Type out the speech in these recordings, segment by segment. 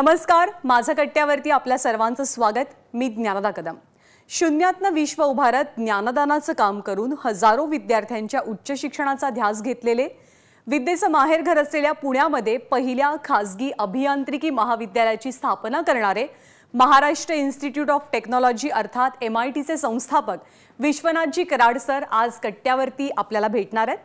नमस्कार माझं कट्ट्यावरती आपल्या सर्वांचं स्वागत मी ज्ञानदा कदम शून्यातनं विश्व उभारत ज्ञानदानाचं काम करून हजारो विद्यार्थ्यांच्या उच्च शिक्षणाचा ध्यास घेतलेले विद्येचं माहेरघर असलेल्या पुण्यामध्ये पहिल्या खासगी अभियांत्रिकी महाविद्यालयाची स्थापना करणारे महाराष्ट्र इन्स्टिट्यूट ऑफ टेक्नॉलॉजी अर्थात एम आय टीचे संस्थापक विश्वनाथजी कराड सर आज कट्ट्यावरती आपल्याला भेटणार आहेत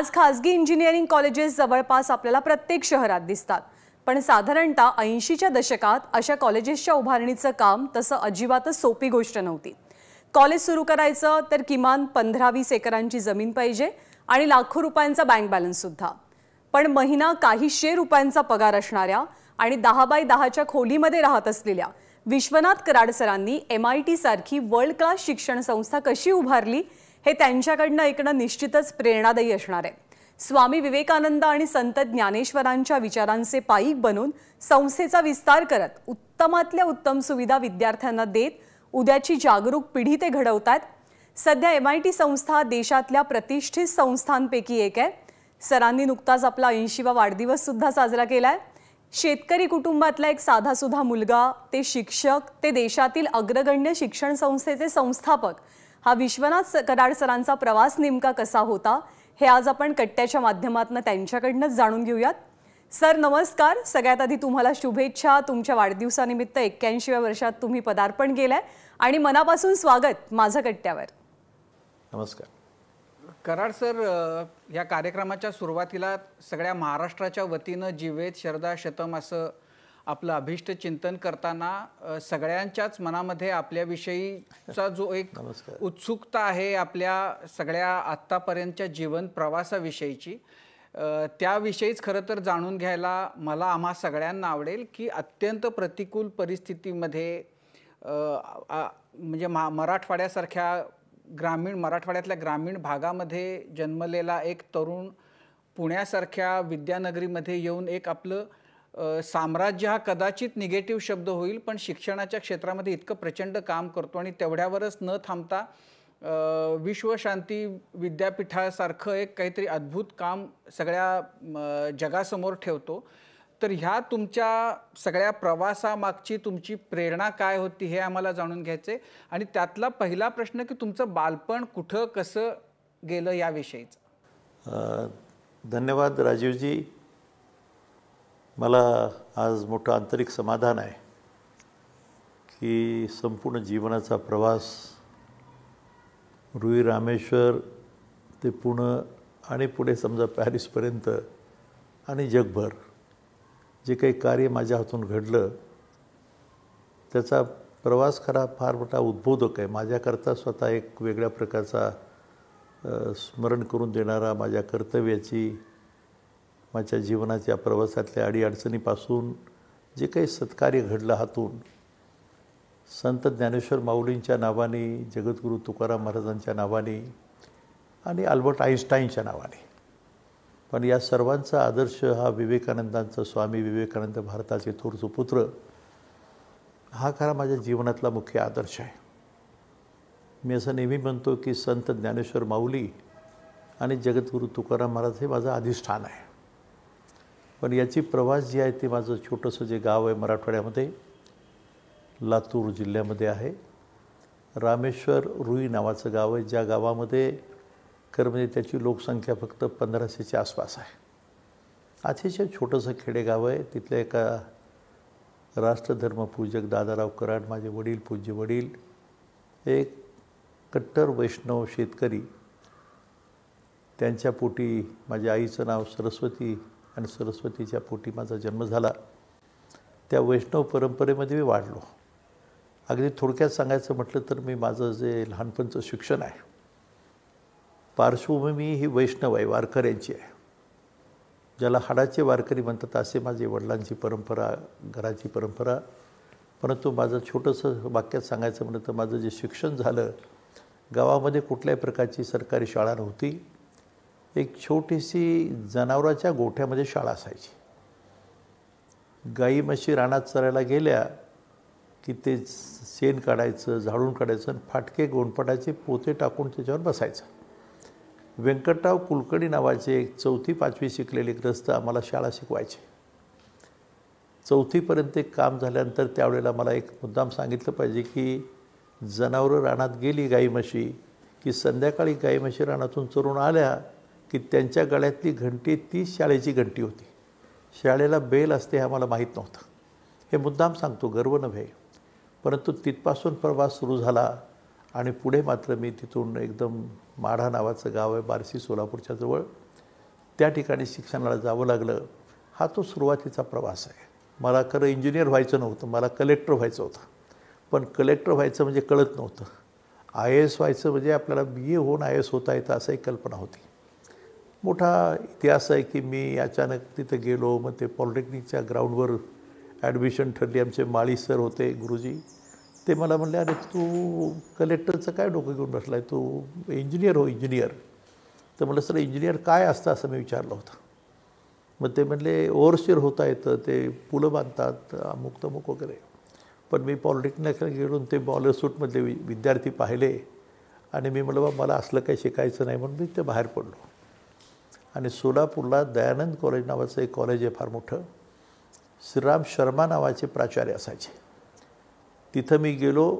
आज खासगी इंजिनिअरिंग कॉलेजेस जवळपास आपल्याला प्रत्येक शहरात दिसतात पण साधारणतः ऐंशीच्या दशकात अशा कॉलेजेसच्या उभारणीचं काम तसं अजिबातच सोपी गोष्ट नव्हती कॉलेज सुरू करायचं तर किमान पंधरा वीस एकरांची जमीन पाहिजे आणि लाखो रुपयांचा बँक बॅलन्ससुद्धा पण महिना काहीशे रुपयांचा पगार असणाऱ्या आणि दहा बाय दहाच्या खोलीमध्ये राहत असलेल्या विश्वनाथ कराड सरांनी एम आय टी सारखी वर्ल्ड क्लास शिक्षण संस्था कशी उभारली हे त्यांच्याकडनं ऐकणं निश्चितच प्रेरणादायी असणार आहे स्वामी विवेकानंद आणि संत ज्ञानेश्वरांच्या विचारांचे पायिक बनून संस्थेचा विस्तार करत उत्तमातल्या उत्तम सुविधा विद्यार्थ्यांना देत उद्याची जागरूक पिढी ते घडवतात सध्या एम आय टी संस्था देशातल्या प्रतिष्ठित संस्थांपैकी एक आहे सरांनी नुकताच आपला ऐंशीवा वाढदिवस सुद्धा साजरा केला आहे शेतकरी कुटुंबातला एक साधासुधा मुलगा ते शिक्षक ते देशातील अग्रगण्य शिक्षण संस्थेचे संस्थापक हा विश्वनाथ कराड सरांचा प्रवास नेमका कसा होता हे आज आपण कट्ट्याच्या माध्यमातून त्यांच्याकडनंच जाणून घेऊयात सर नमस्कार सगळ्यात आधी तुम्हाला शुभेच्छा तुमच्या वाढदिवसानिमित्त एक्क्याऐंशीव्या वर्षात तुम्ही पदार्पण केलंय आणि मनापासून स्वागत माझं कट्ट्यावर नमस्कार कराड सर या कार्यक्रमाच्या सुरुवातीला सगळ्या महाराष्ट्राच्या वतीनं जीवेत शरदा शतम असं आपलं अभिष्ट चिंतन करताना सगळ्यांच्याच मनामध्ये आपल्याविषयीचा जो एक उत्सुकता आहे आपल्या सगळ्या आत्तापर्यंतच्या जीवन प्रवासाविषयीची त्याविषयीच खरं तर जाणून घ्यायला मला आम्हा सगळ्यांना आवडेल की अत्यंत प्रतिकूल परिस्थितीमध्ये म्हणजे मा मराठवाड्यासारख्या ग्रामीण मराठवाड्यातल्या ग्रामीण भागामध्ये जन्मलेला एक तरुण पुण्यासारख्या विद्यानगरीमध्ये येऊन एक आपलं साम्राज्य हा कदाचित निगेटिव्ह शब्द होईल पण शिक्षणाच्या क्षेत्रामध्ये इतकं प्रचंड काम करतो आणि तेवढ्यावरच न थांबता विश्वशांती विद्यापीठासारखं एक काहीतरी अद्भुत काम सगळ्या जगासमोर ठेवतो तर ह्या तुमच्या सगळ्या प्रवासामागची तुमची प्रेरणा काय होती हे आम्हाला जाणून घ्यायचे आणि त्यातला पहिला प्रश्न की तुमचं बालपण कुठं कसं गेलं याविषयीचं धन्यवाद राजीवजी मला आज मोठं आंतरिक समाधान आहे की संपूर्ण जीवनाचा प्रवास रुई रामेश्वर ते पुणे आणि पुढे समजा पॅरिसपर्यंत आणि जगभर जे काही कार्य माझ्या हातून घडलं त्याचा प्रवास खरा फार मोठा उद्बोधक आहे माझ्याकरता स्वतः एक वेगळ्या प्रकारचा स्मरण करून देणारा माझ्या कर्तव्याची माझ्या जीवनाच्या प्रवासातल्या अडीअडचणीपासून जे काही सत्कार्य घडलं हातून संत ज्ञानेश्वर माऊलींच्या नावाने जगद्गुरु तुकाराम महाराजांच्या नावाने आणि अल्बर्ट आईन्स्टाईनच्या नावाने पण या सर्वांचा आदर्श हा विवेकानंदांचा स्वामी विवेकानंद भारताचे थोर सुपुत्र हा खरा माझ्या जीवनातला मुख्य आदर्श आहे मी असं नेहमी म्हणतो की संत ज्ञानेश्वर माऊली आणि जगद्गुरू तुकाराम महाराज हे माझं अधिष्ठान आहे पण याची प्रवास जी आहे ते माझं छोटंसं जे गाव आहे मराठवाड्यामध्ये लातूर जिल्ह्यामध्ये आहे रामेश्वर रुई नावाचं गाव आहे ज्या गावामध्ये खरं म्हणजे त्याची लोकसंख्या फक्त पंधराशेच्या आसपास आहे अतिशय छोटंसं खेडेगाव आहे तिथल्या एका राष्ट्रधर्मपूजक दादाराव कराड माझे वडील पूज्य वडील एक कट्टर वैष्णव शेतकरी त्यांच्या पोटी माझ्या आईचं नाव सरस्वती आणि सरस्वतीच्या पोटी माझा जन्म झाला त्या वैष्णव परंपरेमध्ये मी वाढलो अगदी थोडक्यात सांगायचं म्हटलं तर मी माझं जे लहानपणचं शिक्षण आहे पार्श्वभूमी ही वैष्णव आहे वारकऱ्यांची आहे ज्याला हाडाचे वारकरी म्हणतात असे माझे वडिलांची परंपरा घराची परंपरा परंतु माझं छोटंसं वाक्यात सांगायचं म्हणलं तर माझं जे शिक्षण झालं गावामध्ये कुठल्याही प्रकारची सरकारी शाळा नव्हती एक छोटीशी जनावराच्या गोठ्यामध्ये शाळा असायची गाई म्हशी रानात चरायला गेल्या की ते शेण काढायचं झाडून काढायचं आणि फाटके गोंडपाटाचे पोते टाकून त्याच्यावर बसायचं व्यंकटराव कुलकर्णी नावाचे एक चौथी पाचवी शिकलेले ग्रस्त आम्हाला शाळा शिकवायचे चौथीपर्यंत एक काम झाल्यानंतर त्यावेळेला मला एक मुद्दाम सांगितलं पाहिजे की जनावरं रानात गेली गाई म्हशी की संध्याकाळी गाई म्हशी रानातून चरून आल्या की त्यांच्या गळ्यातली घंटी ती शाळेची घंटी होती शाळेला बेल असते हे आम्हाला माहीत नव्हतं हे मुद्दाम सांगतो गर्व नव्हे परंतु तिथपासून प्रवास सुरू झाला आणि पुढे मात्र मी तिथून एकदम माढा नावाचं गाव आहे बारसी सोलापूरच्या जवळ त्या ठिकाणी शिक्षणाला जावं लागलं हा तो सुरुवातीचा प्रवास आहे मला खरं इंजिनियर व्हायचं नव्हतं मला कलेक्टर व्हायचं होतं पण कलेक्टर व्हायचं म्हणजे कळत नव्हतं आय ए एस व्हायचं म्हणजे आपल्याला बी ए होऊन आय एस होता येतं असंही कल्पना होती मोठा इतिहास आहे की मी अचानक तिथं गेलो मग ते पॉलिटेक्निकच्या ग्राउंडवर ॲडमिशन ठरली आमचे माळी सर होते गुरुजी ते मला म्हणले अरे तू कलेक्टरचं काय डोकं घेऊन बसला आहे तू इंजिनियर हो इंजिनियर तर म्हटलं सर इंजिनियर काय असतं असं मी विचारलं होतं मग ते म्हणले ओव्हरशेअर होता येतं ते पुलं बांधतात अमुक तमुक वगैरे पण मी पॉलिटेक्निकला गेलून ते बॉलर सूटमधले विद्यार्थी पाहिले आणि मी म्हटलं बा मला असलं काही शिकायचं नाही म्हणून मी ते बाहेर पडलो आणि सोलापूरला दयानंद कॉलेज नावाचं एक कॉलेज आहे फार मोठं श्रीराम शर्मा नावाचे प्राचार्य असायचे तिथं मी गेलो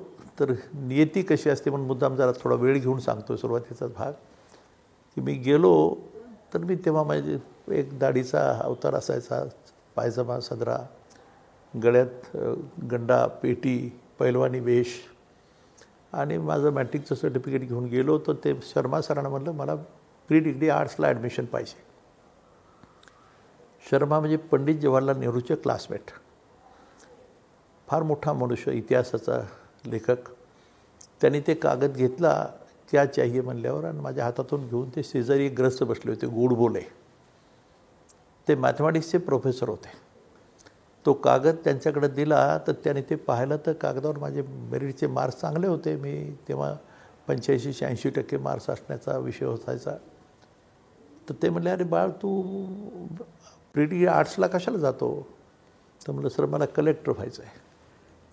तर नियती कशी असते म्हणून मुद्दाम जरा थोडा वेळ घेऊन सांगतो सुरुवातीचाच भाग की मी गेलो तर मी तेव्हा माझे एक दाढीचा अवतार असायचा पायजमा सदरा गळ्यात गंडा पेटी पैलवानी वेश आणि माझं मॅट्रिकचं सर्टिफिकेट घेऊन गेलो तर ते शर्मा सरांना म्हटलं मला प्री डिग्री आर्ट्सला ॲडमिशन पाहिजे शर्मा म्हणजे पंडित जवाहरलाल नेहरूचे क्लासमेट फार मोठा मनुष्य इतिहासाचा लेखक त्यांनी ते कागद घेतला त्या चाहिये म्हणल्यावर आणि माझ्या हातातून घेऊन ते शेजारी ग्रस्त बसले होते बोले ते मॅथमॅटिक्सचे प्रोफेसर होते तो कागद त्यांच्याकडे दिला तर त्याने ते पाहिलं तर कागदावर माझे मेरिटचे मार्क्स चांगले होते मी तेव्हा पंच्याऐंशी शहाऐंशी टक्के मार्क्स असण्याचा विषय होतायचा तर ते म्हणले अरे बाळ तू प्रिटी आर्ट्सला कशाला जातो तर म्हटलं सर मला कलेक्टर व्हायचं आहे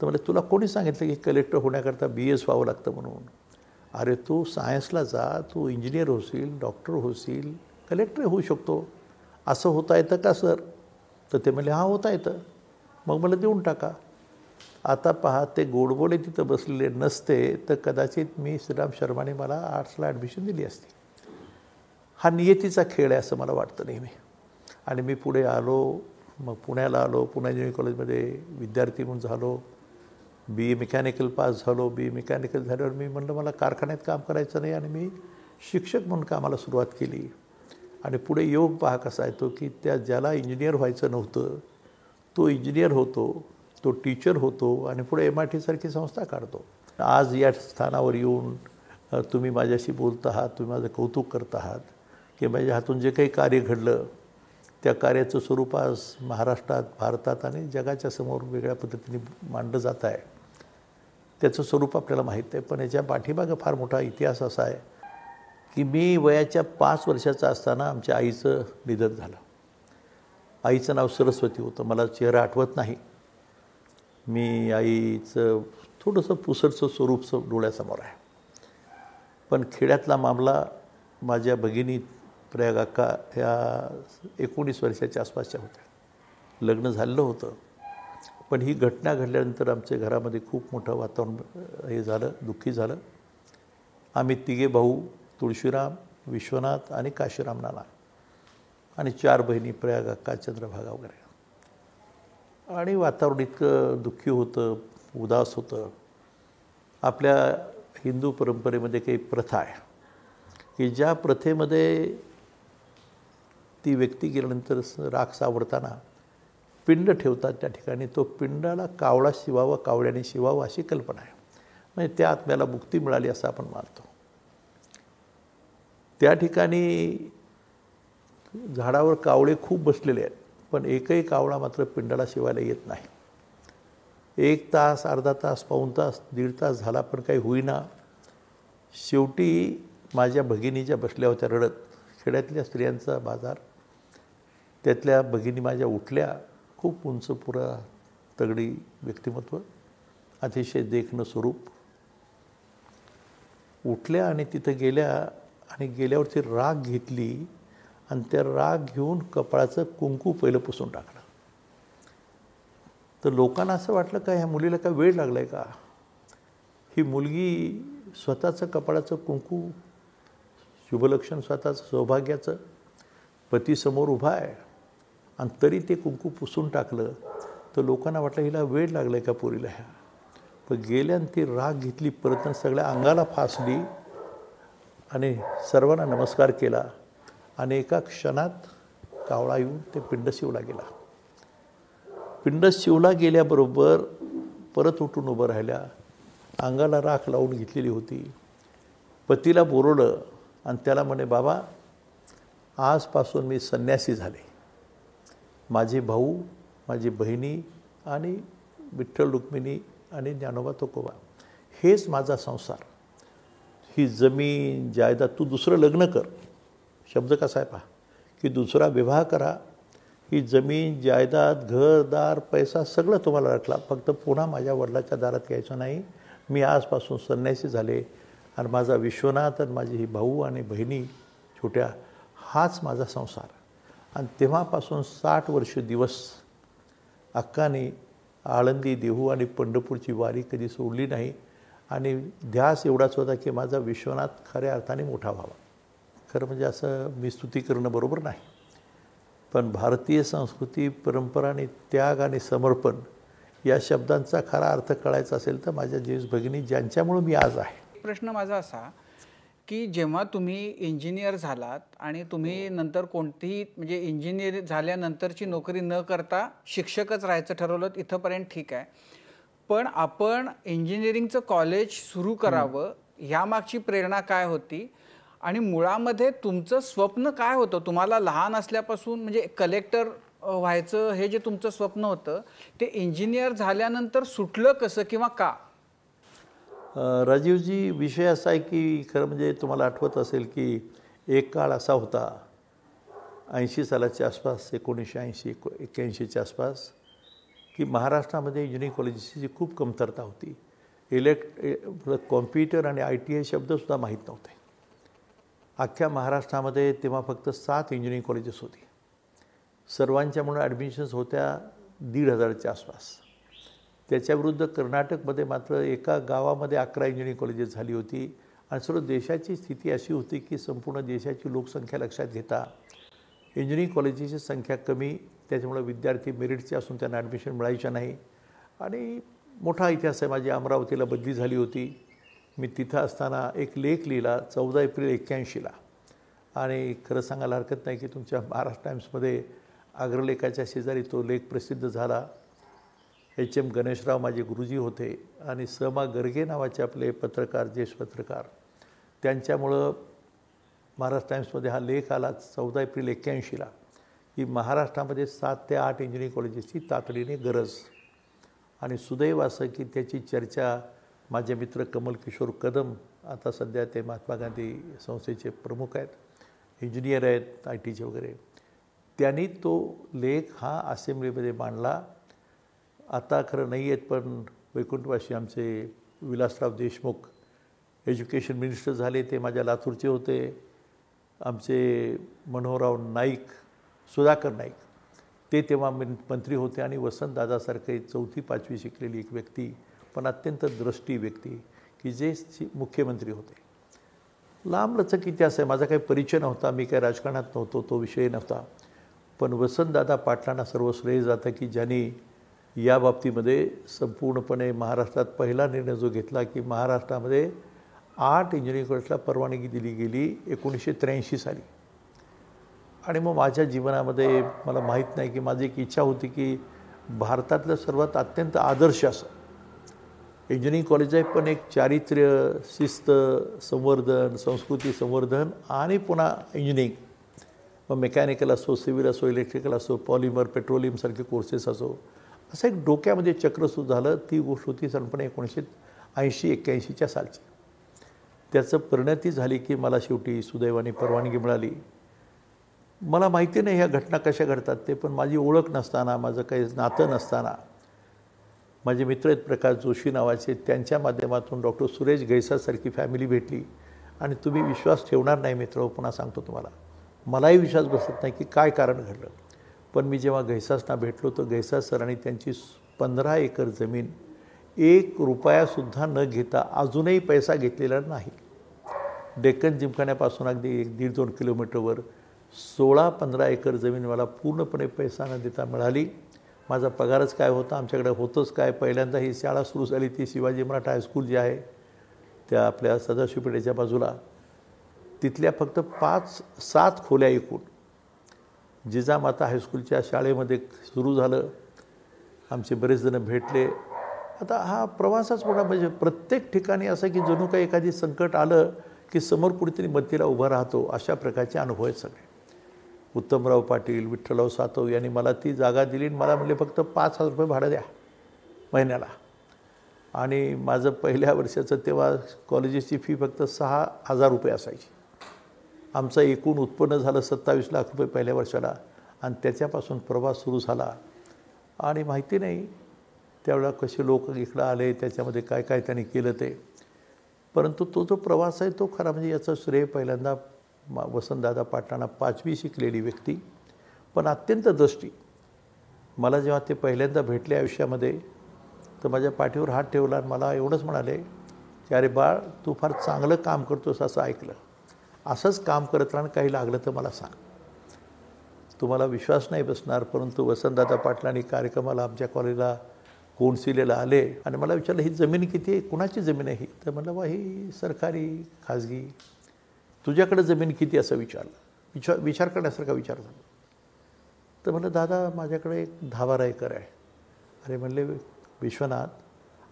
तर म्हटलं तुला कोणी सांगितलं की कलेक्टर होण्याकरता बी एस व्हावं लागतं म्हणून अरे तू सायन्सला जा तू इंजिनियर होशील डॉक्टर होशील कलेक्टर होऊ शकतो असं होता येतं का सर तर ते म्हणले हा होता येतं मग मला देऊन टाका आता पहा ते गोडबोले तिथं बसलेले नसते तर कदाचित मी श्रीराम शर्माने मला आर्ट्सला ॲडमिशन दिली असती हा नियतीचा खेळ आहे असं मला वाटतं नेहमी आणि मी पुढे आलो मग पुण्याला आलो पुणे इंजिनिअरिंग कॉलेजमध्ये विद्यार्थी म्हणून झालो बी ए मेकॅनिकल पास झालो बी ए मेकॅनिकल झाल्यावर मी म्हणलं मला कारखान्यात काम करायचं नाही आणि मी शिक्षक म्हणून कामाला सुरुवात केली आणि पुढे योग पहा कसा येतो की त्या ज्याला इंजिनियर व्हायचं नव्हतं तो इंजिनियर होतो तो टीचर होतो आणि पुढे एम आय टीसारखी संस्था काढतो आज या स्थानावर येऊन तुम्ही माझ्याशी बोलत आहात तुम्ही माझं कौतुक करत आहात की माझ्या हातून जे काही कार्य घडलं त्या कार्याचं स्वरूप आज महाराष्ट्रात भारतात आणि जगाच्या समोर वेगळ्या पद्धतीने मांडलं जात आहे त्याचं स्वरूप आपल्याला माहीत आहे पण याच्या पाठीमागं फार मोठा इतिहास असा आहे की मी वयाच्या पाच वर्षाचा असताना आमच्या आईचं निधन झालं आईचं नाव सरस्वती होतं मला चेहरा आठवत नाही मी आईचं थोडंसं पुसरचं स्वरूपचं डोळ्यासमोर आहे पण खेड्यातला मामला माझ्या भगिनी प्रयाग अक्का ह्या एकोणीस वर्षाच्या आसपासच्या होत्या लग्न झालं होतं पण ही घटना घडल्यानंतर आमच्या घरामध्ये खूप मोठं वातावरण हे झालं दुःखी झालं आम्ही तिघे भाऊ तुळशीराम विश्वनाथ आणि काशीराम नाना आणि चार बहिणी प्रयाग चंद्रभागा वगैरे आणि वातावरण इतकं दुःखी होतं उदास होतं आपल्या हिंदू परंपरेमध्ये काही प्रथा आहे की ज्या प्रथेमध्ये ती व्यक्ती गेल्यानंतर राख सावरताना पिंड ठेवतात त्या ठिकाणी तो पिंडाला कावळा शिवावा कावळ्याने शिवावं अशी कल्पना आहे म्हणजे त्या आत्म्याला मुक्ती मिळाली असं आपण मानतो त्या ठिकाणी झाडावर कावळे खूप बसलेले आहेत पण एकही कावळा मात्र पिंडाला शिवायला येत नाही एक तास अर्धा तास पाऊन तास दीड तास झाला पण काही होईना शेवटी माझ्या भगिनीच्या बसल्या होत्या रडत खेड्यातल्या स्त्रियांचा बाजार त्यातल्या भगिनी माझ्या उठल्या खूप उंच पुरा तगडी व्यक्तिमत्व अतिशय देखणं स्वरूप उठल्या आणि तिथं गेल्या आणि गेल्यावरती राग घेतली आणि त्या राग घेऊन कपाळाचं कुंकू पहिलं पुसून टाकलं तर लोकांना असं वाटलं का ह्या मुलीला काय वेळ लागला का ही मुलगी स्वतःचं कपाळाचं कुंकू शुभलक्षण स्वतःचं सौभाग्याचं पतीसमोर उभा आहे आणि तरी ते कुंकू पुसून टाकलं तर लोकांना वाटलं हिला वेळ लागला आहे का पोरीला ह्या पण गेल्यानंतर ती राग घेतली परत सगळ्या अंगाला फासली आणि सर्वांना नमस्कार केला आणि एका क्षणात कावळा येऊन ते पिंड शिवला गेला पिंड शिवला गेल्याबरोबर परत उठून उभं राहिल्या अंगाला राख लावून घेतलेली होती पतीला बोरवलं आणि त्याला म्हणे बाबा आजपासून मी संन्यासी झाले माझे भाऊ माझी बहिणी आणि विठ्ठल रुक्मिणी आणि ज्ञानोबा तोकोबा हेच माझा संसार ही जमीन जायदाद तू दुसरं लग्न कर शब्द कसा आहे पहा की दुसरा विवाह करा ही जमीन जायदाद घरदार पैसा सगळं तुम्हाला रखला फक्त पुन्हा माझ्या वडिलाच्या दारात घ्यायचं नाही मी आजपासून संन्यासी झाले आणि माझा विश्वनाथ आणि माझी ही भाऊ आणि बहिणी छोट्या हाच माझा संसार आणि तेव्हापासून साठ वर्ष दिवस अक्काने आळंदी देहू आणि पंढरपूरची वारी कधी सोडली नाही आणि ध्यास एवढाच होता की माझा विश्वनाथ खऱ्या अर्थाने मोठा व्हावा खरं म्हणजे असं मी स्तुती करणं बरोबर नाही पण भारतीय संस्कृती परंपरा आणि त्याग आणि समर्पण या शब्दांचा खरा अर्थ कळायचा असेल तर माझ्या जेस भगिनी ज्यांच्यामुळं मी आज आहे प्रश्न माझा असा की जेव्हा तुम्ही इंजिनियर झालात आणि तुम्ही हो. नंतर कोणतीही म्हणजे इंजिनियर झाल्यानंतरची नोकरी न करता शिक्षकच राहायचं ठरवलं इथंपर्यंत ठीक आहे पण आपण इंजिनिअरिंगचं कॉलेज सुरू करावं ह्यामागची प्रेरणा काय होती आणि मुळामध्ये तुमचं स्वप्न काय होतं तुम्हाला लहान असल्यापासून म्हणजे कलेक्टर व्हायचं हे जे तुमचं स्वप्न होतं ते इंजिनियर झाल्यानंतर सुटलं कसं किंवा का राजीवजी विषय असा आहे की खरं म्हणजे तुम्हाला आठवत असेल की एक काळ असा होता ऐंशी सालाच्या आसपास एकोणीसशे ऐंशी एको एक्क्याऐंशीच्या आसपास की महाराष्ट्रामध्ये जी खूप कमतरता होती इलेक्ट कॉम्प्युटर आणि आय टी आय शब्दसुद्धा माहीत नव्हते अख्ख्या महाराष्ट्रामध्ये तेव्हा फक्त सात इंजिनिअरिंग कॉलेजेस होती सर्वांच्यामुळे ॲडमिशन्स होत्या दीड हजारच्या आसपास त्याच्याविरुद्ध कर्नाटकमध्ये मात्र एका गावामध्ये अकरा इंजिनिअरिंग कॉलेजेस झाली होती आणि सर्व देशाची स्थिती अशी होती की संपूर्ण देशाची लोकसंख्या लक्षात घेता इंजिनिअरिंग कॉलेजेसची संख्या कमी त्याच्यामुळे विद्यार्थी मेरिटचे असून त्यांना ॲडमिशन मिळायच्या नाही आणि मोठा इतिहास आहे माझी अमरावतीला बदली झाली होती मी तिथं असताना एक लेख लिहिला चौदा एप्रिल एक्क्याऐंशीला आणि खरं सांगायला हरकत नाही की तुमच्या महाराष्ट्र टाईम्समध्ये अग्रलेखाच्या शेजारी तो लेख प्रसिद्ध झाला एच एम गणेशराव माझे गुरुजी होते आणि स मा गर्गे नावाचे आपले पत्रकार ज्येष्ठ पत्रकार त्यांच्यामुळं महाराष्ट्र टाईम्समध्ये हा लेख आला चौदा एप्रिल एक्क्याऐंशीला की महाराष्ट्रामध्ये सात ते आठ इंजिनिअरिंग कॉलेजेसची तातडीने गरज आणि सुदैव असं की त्याची चर्चा माझे मित्र कमल किशोर कदम आता सध्या ते महात्मा गांधी संस्थेचे प्रमुख आहेत इंजिनियर आहेत आय टीचे वगैरे त्यांनी तो लेख हा असेंब्लीमध्ये मांडला आता खरं नाही आहेत पण वैकुंठवाशी आमचे विलासराव देशमुख एज्युकेशन मिनिस्टर झाले ते माझ्या लातूरचे होते आमचे मनोहरराव नाईक सुधाकर नाईक ते तेव्हा मंत्री होते आणि वसंतदादासारखे चौथी पाचवी शिकलेली एक व्यक्ती पण अत्यंत दृष्टी व्यक्ती की जे मुख्यमंत्री होते लांबलचक इतिहास आहे माझा काही परिचय नव्हता मी काही राजकारणात नव्हतो तो विषय नव्हता पण वसंतदादा पाटलांना सर्व श्रेय जातं की ज्यांनी या बाबतीमध्ये संपूर्णपणे महाराष्ट्रात पहिला निर्णय जो घेतला की महाराष्ट्रामध्ये आठ इंजिनिअरिंग कॉलेजला परवानगी दिली गेली एकोणीसशे त्र्याऐंशी साली आणि मग माझ्या जीवनामध्ये मला माहीत नाही की माझी एक इच्छा होती की भारतातलं सर्वात अत्यंत आदर्श असं इंजिनिअरिंग कॉलेज आहे पण एक चारित्र्य शिस्त संवर्धन संस्कृती संवर्धन आणि पुन्हा इंजिनिअरिंग मग मेकॅनिकल असो सिव्हिल असो इलेक्ट्रिकल असो पॉलिमर पेट्रोलियमसारखे कोर्सेस असो असं एक डोक्यामध्ये चक्र सुरू झालं ती गोष्ट होती साधारणपणे एकोणीसशे ऐंशी एक्क्याऐंशीच्या सालची त्याचं परिणती झाली की मला शेवटी सुदैवाने परवानगी मिळाली मला माहिती नाही ह्या घटना कशा घडतात ते पण माझी ओळख नसताना माझं काही नातं नसताना माझे मित्र आहेत प्रकाश जोशी नावाचे त्यांच्या माध्यमातून डॉक्टर सुरेश गैसासारखी फॅमिली भेटली आणि तुम्ही विश्वास ठेवणार नाही मित्र पुन्हा सांगतो तुम्हाला मलाही विश्वास बसत नाही की काय कारण घडलं पण मी जेव्हा गैसासना भेटलो तर गैसास सर आणि त्यांची पंधरा एकर जमीन एक रुपयासुद्धा न घेता अजूनही पैसा घेतलेला नाही डेक्कन जिमखान्यापासून अगदी एक दीड दोन किलोमीटरवर सोळा पंधरा एकर जमीन मला पूर्णपणे पैसा न देता मिळाली माझा पगारच काय होता आमच्याकडे होतंच काय पहिल्यांदा ही शाळा सुरू झाली ती शिवाजी मराठा हायस्कूल जी आहे त्या आपल्या सदाशिवपेठेच्या बाजूला तिथल्या फक्त पाच सात खोल्या एकूण जिजामाता हायस्कूलच्या शाळेमध्ये सुरू झालं आमचे बरेच जण भेटले आता हा प्रवासच मोठा म्हणजे प्रत्येक ठिकाणी असं की जणू काही एखादी संकट आलं की समोर कुठेतरी मतीला उभा राहतो अशा प्रकारचे अनुभव आहेत सगळे उत्तमराव पाटील विठ्ठलराव सातव यांनी मला ती जागा दिली आणि मला म्हणले फक्त पाच हजार रुपये भाडं द्या महिन्याला आणि माझं पहिल्या वर्षाचं तेव्हा कॉलेजेसची फी फक्त सहा हजार रुपये असायची आमचं एकूण उत्पन्न झालं सत्तावीस लाख रुपये पहिल्या वर्षाला आणि त्याच्यापासून प्रवास सुरू झाला आणि माहिती नाही त्यावेळेला कसे लोक इकडं आले त्याच्यामध्ये काय काय त्यांनी केलं ते परंतु तो जो प्रवास आहे तो खरा म्हणजे याचं श्रेय पहिल्यांदा मा वसंतदादा पाटलांना पाचवी शिकलेली व्यक्ती पण अत्यंत दृष्टी मला जेव्हा ते पहिल्यांदा भेटले आयुष्यामध्ये तर माझ्या पाठीवर हात ठेवला आणि मला एवढंच म्हणाले की अरे बाळ तू फार चांगलं काम करतोस असं ऐकलं असंच काम करत राहणं काही लागलं तर मला सांग तुम्हाला विश्वास नाही बसणार परंतु वसंतदादा पाटलांनी कार्यक्रमाला आमच्या कॉलेजला कोणसिलेला आले आणि मला विचारलं ही जमीन किती आहे कुणाची जमीन आहे ही तर म्हटलं बा ही सरकारी खाजगी तुझ्याकडे जमीन किती असं विचारलं विचार विचार करण्यासारखा विचार झाला तर म्हणलं दादा माझ्याकडे एक दहा एकर आहे अरे म्हणले विश्वनाथ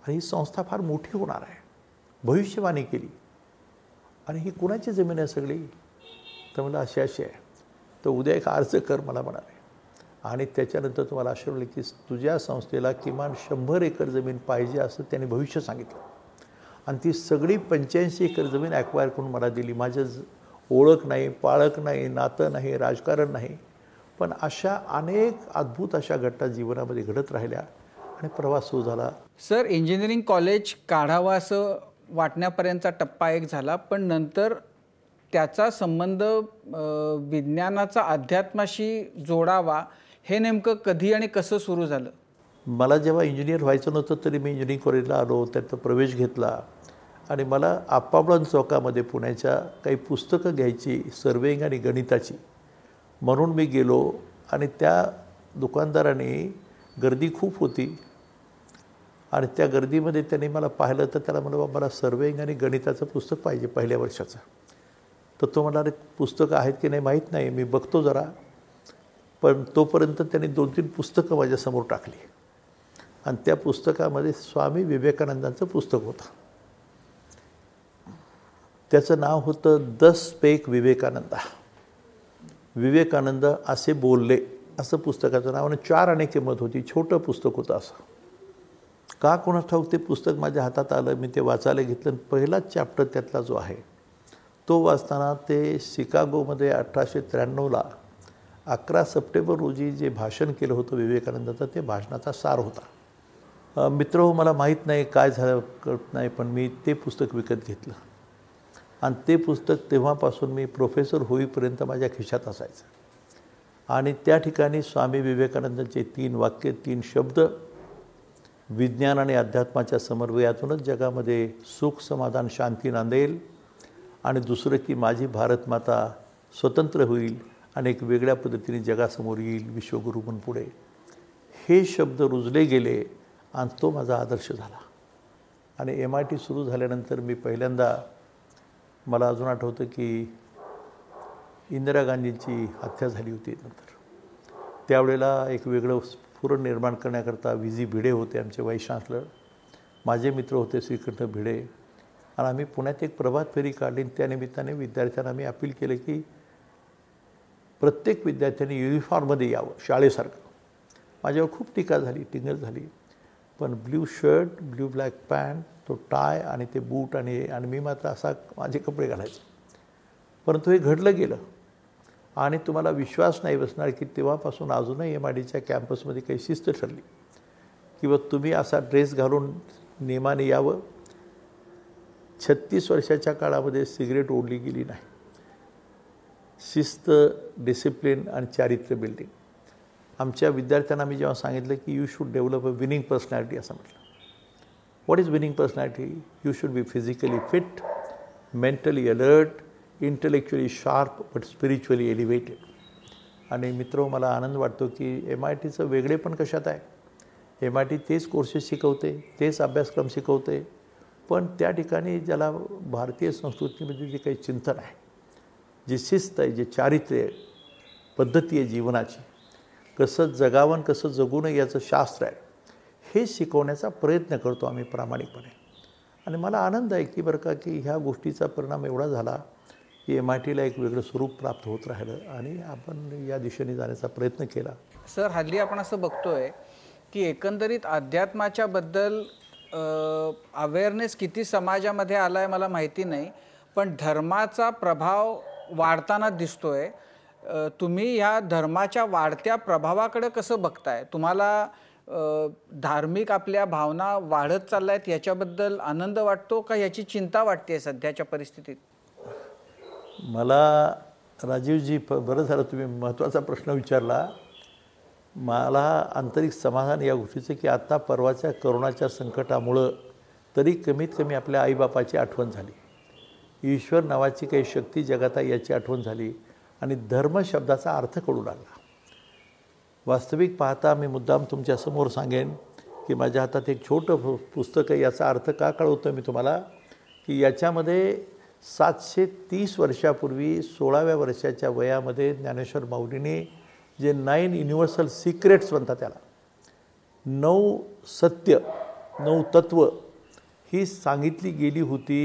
आणि ही संस्था फार मोठी होणार आहे भविष्यवाणी केली आणि ही कुणाची जमीन आहे सगळी तर मला अशी अशी आहे तर उद्या एक अर्ज कर मला म्हणाले आणि त्याच्यानंतर तुम्हाला आश्रवले की तुझ्या संस्थेला किमान शंभर एकर जमीन पाहिजे असं त्यांनी भविष्य सांगितलं आणि ती सगळी पंच्याऐंशी एकर जमीन ॲक्वायर करून मला दिली माझं ओळख नाही पाळक नाही नातं नाही राजकारण नाही पण अशा अनेक अद्भुत अशा घटना जीवनामध्ये घडत राहिल्या आणि प्रवास सुरू झाला सर इंजिनिअरिंग कॉलेज काढावा असं वाटण्यापर्यंतचा टप्पा एक झाला पण नंतर त्याचा संबंध विज्ञानाचा अध्यात्माशी जोडावा हे नेमकं कधी आणि कसं सुरू झालं मला जेव्हा इंजिनियर व्हायचं नव्हतं तरी मी इंजिनिअरिंग कॉलेजला आलो त्यात प्रवेश घेतला आणि मला आपापल्या चौकामध्ये पुण्याच्या काही पुस्तकं घ्यायची सर्वेंग आणि गणिताची म्हणून मी गेलो आणि त्या दुकानदाराने गर्दी खूप होती आणि त्या गर्दीमध्ये त्यांनी मला पाहिलं तर त्याला म्हणलं मला सर्वेंग आणि गणिताचं पुस्तक पाहिजे पहिल्या वर्षाचं तर तो म्हणाले पुस्तकं आहेत की नाही माहीत नाही मी बघतो जरा पण तोपर्यंत त्यांनी दोन तीन पुस्तकं माझ्यासमोर टाकली आणि त्या पुस्तकामध्ये स्वामी विवेकानंदांचं पुस्तक होतं त्याचं नाव होतं द स्पेक विवेकानंदा विवेकानंद असे बोलले असं पुस्तकाचं नाव आणि चार आणि किंमत होती छोटं पुस्तक होतं असं का कोणा ठाऊक ते पुस्तक माझ्या हातात आलं मी ते वाचायला घेतलं पहिलाच चॅप्टर त्यातला जो आहे तो वाचताना ते शिकागोमध्ये अठराशे त्र्याण्णवला अकरा सप्टेंबर रोजी जे भाषण केलं होतं विवेकानंदाचं ते भाषणाचा सार होता मित्र हो मला माहीत नाही काय झालं कळत नाही पण मी ते पुस्तक विकत घेतलं आणि ते पुस्तक तेव्हापासून मी प्रोफेसर होईपर्यंत माझ्या खिशात असायचं आणि त्या ठिकाणी स्वामी विवेकानंदांचे तीन वाक्य तीन शब्द विज्ञान आणि अध्यात्माच्या समन्वयातूनच जगामध्ये सुख समाधान शांती नांदेल आणि दुसरं की माझी भारतमाता स्वतंत्र होईल आणि एक वेगळ्या पद्धतीने जगासमोर येईल विश्वगुरु म्हणून पुढे हे शब्द रुजले गेले आणि तो माझा आदर्श झाला आणि एम आय टी सुरू झाल्यानंतर मी पहिल्यांदा मला अजून आठवतं की इंदिरा गांधींची हत्या झाली होती नंतर त्यावेळेला एक वेगळं पुरण निर्माण करण्याकरता व्ही भिडे होते आमचे वाईस चान्सलर माझे मित्र होते श्रीकृष्ण भिडे आणि आम्ही पुण्यात एक प्रभात फेरी काढली त्यानिमित्ताने विद्यार्थ्यांना आम्ही अपील केलं की प्रत्येक विद्यार्थ्यांनी युनिफॉर्ममध्ये यावं शाळेसारखं माझ्यावर खूप टीका झाली टिंगल झाली पण blue shirt blue black pant तो टाय आणि ते बूट आणि आणि मी मात्र असा माझे कपडे घालायचे परंतु हे घडलं गेलं आणि तुम्हाला विश्वास नाही बसणार की तेव्हापासून अजूनही एम आय डीच्या कॅम्पसमध्ये काही शिस्त ठरली किंवा तुम्ही असा ड्रेस घालून नियमाने यावं छत्तीस वर्षाच्या काळामध्ये सिगरेट ओढली गेली नाही शिस्त डिसिप्लिन आणि चारित्र्य बिल्डिंग आमच्या विद्यार्थ्यांना मी जेव्हा सांगितलं की you should develop a winning personality असं म्हटलं what is winning personality you should be physically fit mentally alert intellectually sharp but spiritually elevated आणि मित्र मला आनंद वाटतो की एम आय टीचं वेगळे पण कशात आहे एम आय टी तेच कोर्सेस शिकवते तेच अभ्यासक्रम शिकवते पण त्या ठिकाणी ज्याला भारतीय संस्कृतीमध्ये जे काही चिंतन आहे जी शिस्त आहे जे चारित्र्य आहे पद्धती आहे जीवनाची कसं जगावन कसं जगू नये याचं शास्त्र आहे हे शिकवण्याचा प्रयत्न करतो आम्ही प्रामाणिकपणे आणि मला आनंद आहे की बरं का की ह्या गोष्टीचा परिणाम एवढा झाला की एम आय टीला एक वेगळं स्वरूप प्राप्त होत राहिलं आणि आपण या दिशेने जाण्याचा प्रयत्न केला सर हल्ली आपण असं बघतोय की एकंदरीत अध्यात्माच्या बद्दल अवेअरनेस किती समाजामध्ये आला आहे मला माहिती नाही पण धर्माचा प्रभाव वाढताना दिसतोय तुम्ही ह्या धर्माच्या वाढत्या प्रभावाकडे कसं बघताय तुम्हाला धार्मिक आपल्या भावना वाढत चालल्या आहेत याच्याबद्दल आनंद वाटतो का याची चिंता वाटते सध्याच्या परिस्थितीत मला राजीवजी प बरं झालं तुम्ही महत्त्वाचा प्रश्न विचारला मला आंतरिक समाधान या गोष्टीचं की आत्ता परवाच्या करोनाच्या संकटामुळं तरी कमीत कमी आपल्या आईबापाची आठवण झाली ईश्वर नावाची काही शक्ती जगात याची आठवण झाली आणि धर्म शब्दाचा अर्थ कळू लागला वास्तविक पाहता मी मुद्दाम तुमच्यासमोर सांगेन की माझ्या हातात एक छोटं पुस्तक आहे याचा अर्थ का कळवतो मी तुम्हाला की याच्यामध्ये सातशे तीस वर्षापूर्वी सोळाव्या वर्षाच्या वयामध्ये ज्ञानेश्वर माऊलीने जे नाईन युनिव्हर्सल सिक्रेट्स म्हणतात त्याला नऊ सत्य नऊ तत्व ही सांगितली गेली होती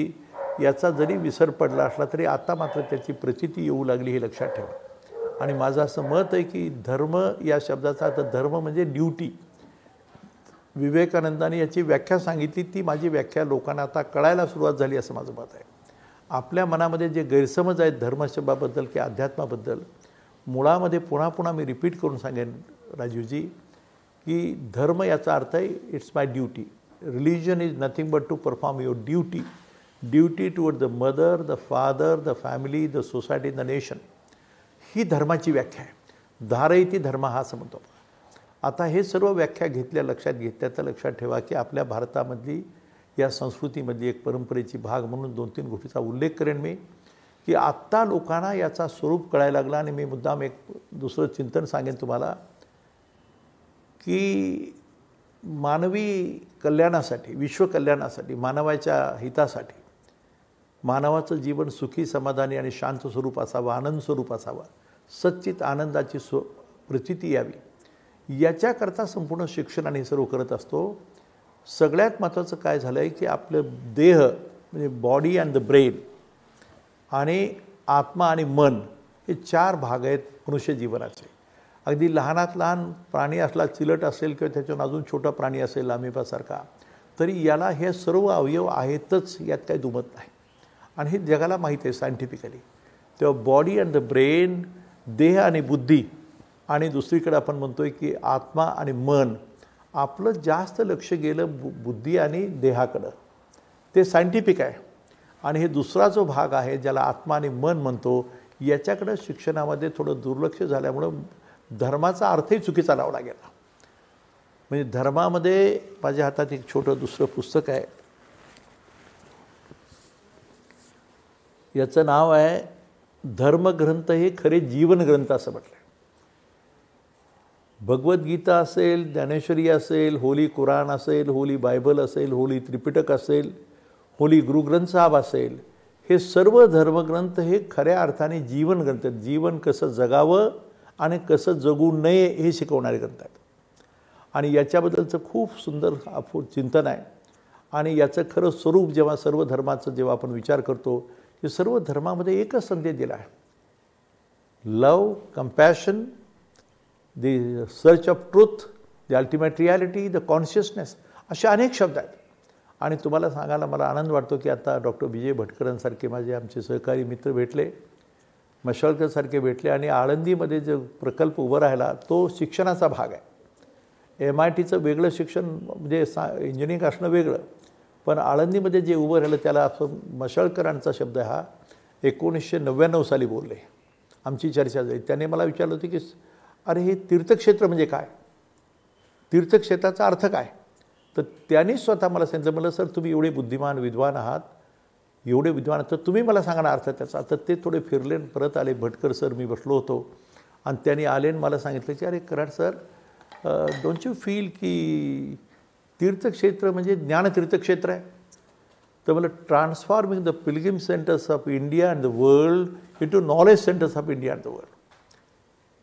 याचा जरी विसर पडला असला तरी आता मात्र त्याची प्रचिती येऊ लागली हे लक्षात ठेवा आणि माझं असं मत आहे की धर्म या शब्दाचा अर्थ धर्म म्हणजे ड्युटी विवेकानंदाने याची व्याख्या सांगितली ती माझी व्याख्या लोकांना आता कळायला सुरुवात झाली असं माझं मत आहे आपल्या मनामध्ये जे गैरसमज आहेत धर्मशब्दाबद्दल किंवा अध्यात्माबद्दल मुळामध्ये पुन्हा पुन्हा मी रिपीट करून सांगेन राजीवजी की धर्म याचा अर्थ आहे it's my duty religion is nothing but to perform your duty duty toward the mother the father the family the society the nation ही धर्माची व्याख्या आहे धारयती धर्म हा समजतो आता हे सर्व व्याख्या घेतल्या लक्षात घेतल्या तर लक्षात ठेवा की आपल्या भारतामधली या संस्कृतीमधली एक परंपरेची भाग म्हणून दोन तीन गोष्टीचा उल्लेख करेन मी की आत्ता लोकांना याचा स्वरूप कळायला लागला आणि मी मुद्दाम एक दुसरं चिंतन सांगेन तुम्हाला की मानवी कल्याणासाठी विश्वकल्याणासाठी मानवाच्या हितासाठी मानवाचं जीवन सुखी समाधानी आणि शांत स्वरूप असावं आनंद स्वरूप असावा सच्चित आनंदाची स्व प्रचिती यावी याच्याकरता संपूर्ण शिक्षण आणि सर्व करत असतो सगळ्यात महत्त्वाचं काय झालं आहे की आपलं देह म्हणजे बॉडी अँड द ब्रेन आणि आत्मा आणि मन हे चार भाग आहेत मनुष्य जीवनाचे अगदी लहानात लहान प्राणी असला चिलट असेल किंवा त्याच्यावर अजून छोटा प्राणी असेल लांबीपासारखा तरी याला हे सर्व अवयव आहेतच यात काही दुमत नाही आणि हे जगाला माहीत आहे सायंटिफिकली तेव्हा बॉडी अँड द ब्रेन देह आणि बुद्धी आणि दुसरीकडे आपण म्हणतो आहे की आत्मा आणि मन आपलं जास्त लक्ष गेलं बु बुद्धी आणि देहाकडं ते सायंटिफिक आहे आणि हे दुसरा जो भाग आहे ज्याला आत्मा आणि मन म्हणतो याच्याकडं शिक्षणामध्ये थोडं दुर्लक्ष झाल्यामुळं धर्माचा अर्थही चुकीचा लावला गेला म्हणजे धर्मामध्ये माझ्या हातात एक छोटं दुसरं पुस्तक आहे याचं नाव आहे धर्मग्रंथ हे खरे जीवनग्रंथ असं म्हटलं भगवद्गीता असेल ज्ञानेश्वरी असेल होली कुराण असेल होली बायबल असेल होली त्रिपिटक असेल होली गुरुग्रंथ साहेब असेल हे सर्व धर्मग्रंथ हे खऱ्या अर्थाने जीवन ग्रंथ आहेत जीवन कसं जगावं आणि कसं जगू नये हे शिकवणारे ग्रंथ आहेत आणि याच्याबद्दलचं खूप सुंदर अफू चिंतन आहे आणि याचं खरं स्वरूप जेव्हा सर्व धर्माचं जेव्हा आपण विचार करतो हे सर्व धर्मामध्ये एकच संदेश दिला आहे love compassion the search of truth the ultimate reality the consciousness असे अनेक शब्द आहेत आणि तुम्हाला सांगायला मला आनंद वाटतो की आता डॉक्टर विजय भटकरांसारखे माझे आमचे सहकारी मित्र भेटले मशाळकरसारखे भेटले आणि आळंदीमध्ये जो प्रकल्प उभा राहिला तो शिक्षणाचा भाग आहे एम आय टीचं वेगळं शिक्षण म्हणजे सा इंजिनिअरिंग असणं वेगळं पण आळंदीमध्ये जे उभं राहिलं त्याला असं मशाळकरांचा शब्द हा एकोणीसशे नव्याण्णव साली बोलले आमची चर्चा झाली त्याने मला विचारलं होती की अरे हे तीर्थक्षेत्र म्हणजे काय तीर्थक्षेत्राचा अर्थ काय तर त्यांनी स्वतः मला सांगितलं मला सर तुम्ही एवढे बुद्धिमान विद्वान आहात एवढे विद्वान तर तुम्ही मला सांगणार अर्थ त्याचा तर ते थोडे फिरले परत आले भटकर सर मी बसलो होतो आणि त्यांनी आले मला सांगितलं की अरे Karad sir don't you feel की तीर्थक्षेत्र म्हणजे ज्ञान तीर्थक्षेत्र आहे तर मला transforming the pilgrim centres of India and the world to knowledge centres of India and the world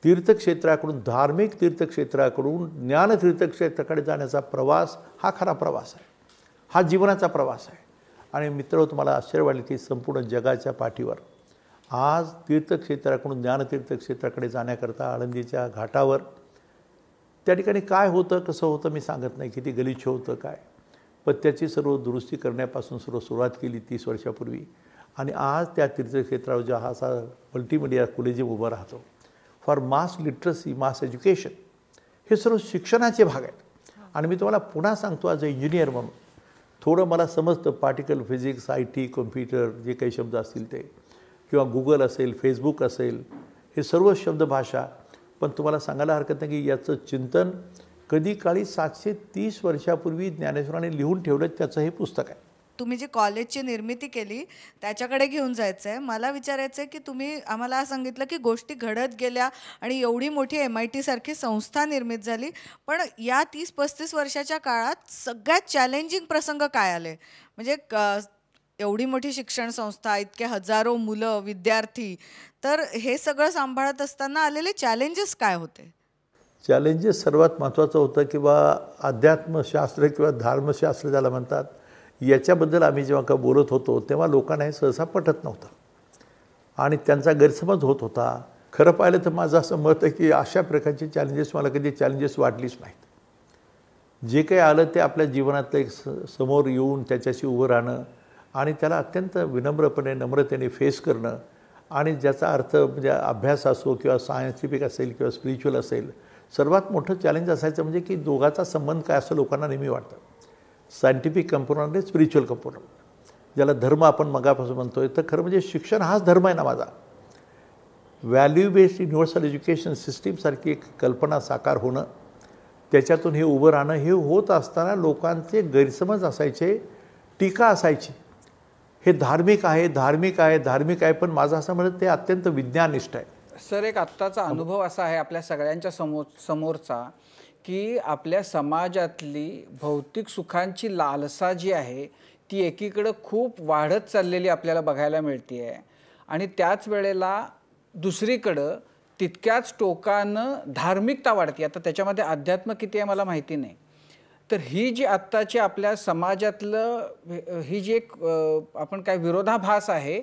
तीर्थक्षेत्राकडून धार्मिक तीर्थक्षेत्राकडून ज्ञानतीर्थक्षेत्राकडे जाण्याचा प्रवास हा खरा प्रवास आहे हा जीवनाचा प्रवास आहे आणि मित्र तुम्हाला आश्चर्य वाटले की संपूर्ण जगाच्या पाठीवर आज तीर्थक्षेत्राकडून ज्ञानतीर्थक्षेत्राकडे जाण्याकरता आळंदीच्या घाटावर त्या ठिकाणी काय होतं कसं होतं मी सांगत नाही किती गलिच्छ होतं काय पत्त्याची सर्व दुरुस्ती करण्यापासून सर्व सुरुवात केली तीस वर्षापूर्वी आणि आज त्या तीर्थक्षेत्रावर जो हा असा मल्टीमिडिया कॉलेज उभा राहतो for mass literacy mass education हे सर्व शिक्षणाचे भाग आहेत आणि मी तुम्हाला पुन्हा सांगतो आज इंजिनियर म्हणून थोडं मला समजतं particle physics I T computer जे काही शब्द असतील ते किंवा गुगल असेल फेसबुक असेल हे सर्व शब्द भाषा पण तुम्हाला सांगायला हरकत नाही की याचं चिंतन कधी काळी सातशे तीस वर्षापूर्वी ज्ञानेश्वराने लिहून ठेवलं त्याचं हे पुस्तक आहे तुम्ही जी कॉलेजची निर्मिती केली त्याच्याकडे घेऊन जायचं आहे मला विचारायचं आहे की तुम्ही आम्हाला सांगितलं की गोष्टी घडत गेल्या आणि एवढी मोठी एम आय टीसारखी संस्था निर्मित झाली पण या तीस पस्तीस वर्षाच्या काळात सगळ्यात चॅलेंजिंग प्रसंग काय आले म्हणजे एवढी मोठी शिक्षण संस्था इतके हजारो मुलं विद्यार्थी तर हे सगळं सांभाळत असताना आलेले चॅलेंजेस काय होते चॅलेंजेस सर्वात महत्त्वाचं होतं किंवा अध्यात्मशास्त्र किंवा धर्मशास्त्र ज्याला म्हणतात याच्याबद्दल आम्ही जेव्हा का बोलत होतो तेव्हा लोकांना हे सहसा पटत नव्हतं आणि त्यांचा गैरसमज होत होता खरं पाहिलं तर माझं असं मत आहे की अशा प्रकारचे चॅलेंजेस मला कधी चॅलेंजेस वाटलीच नाहीत जे काही आलं ते आपल्या जीवनातलं एक समोर येऊन त्याच्याशी उभं राहणं आणि त्याला अत्यंत विनम्रपणे नम्रतेने फेस करणं आणि ज्याचा अर्थ म्हणजे अभ्यास असो किंवा सायंटिफिक असेल किंवा स्पिरिच्युअल असेल सर्वात मोठं चॅलेंज असायचं म्हणजे की दोघाचा संबंध काय असं लोकांना नेहमी वाटतं सायंटिफिक कंपोनंट आणि स्पिरिच्युअल कंपोनंट ज्याला धर्म आपण मगापासून म्हणतो आहे तर खरं म्हणजे शिक्षण हाच धर्म आहे ना माझा व्हॅल्यू बेस्ड युनिव्हर्सल एज्युकेशन सिस्टीमसारखी एक कल्पना साकार होणं त्याच्यातून हे उभं राहणं हे होत असताना लोकांचे गैरसमज असायचे टीका असायची हे धार्मिक आहे धार्मिक आहे धार्मिक आहे पण माझं असं म्हणत ते अत्यंत विज्ञानिष्ठ आहे सर एक आत्ताचा अनुभव असा आहे आपल्या सगळ्यांच्या समोर समोरचा की आपल्या समाजातली भौतिक सुखांची लालसा जी आहे ती एकीकडं खूप वाढत चाललेली आपल्याला बघायला मिळते आहे आणि त्याच वेळेला दुसरीकडं तितक्याच टोकानं धार्मिकता वाढते आता त्याच्यामध्ये अध्यात्म किती आहे मला माहिती नाही तर ही जी आत्ताची आपल्या समाजातलं ही जी एक आपण काय विरोधाभास आहे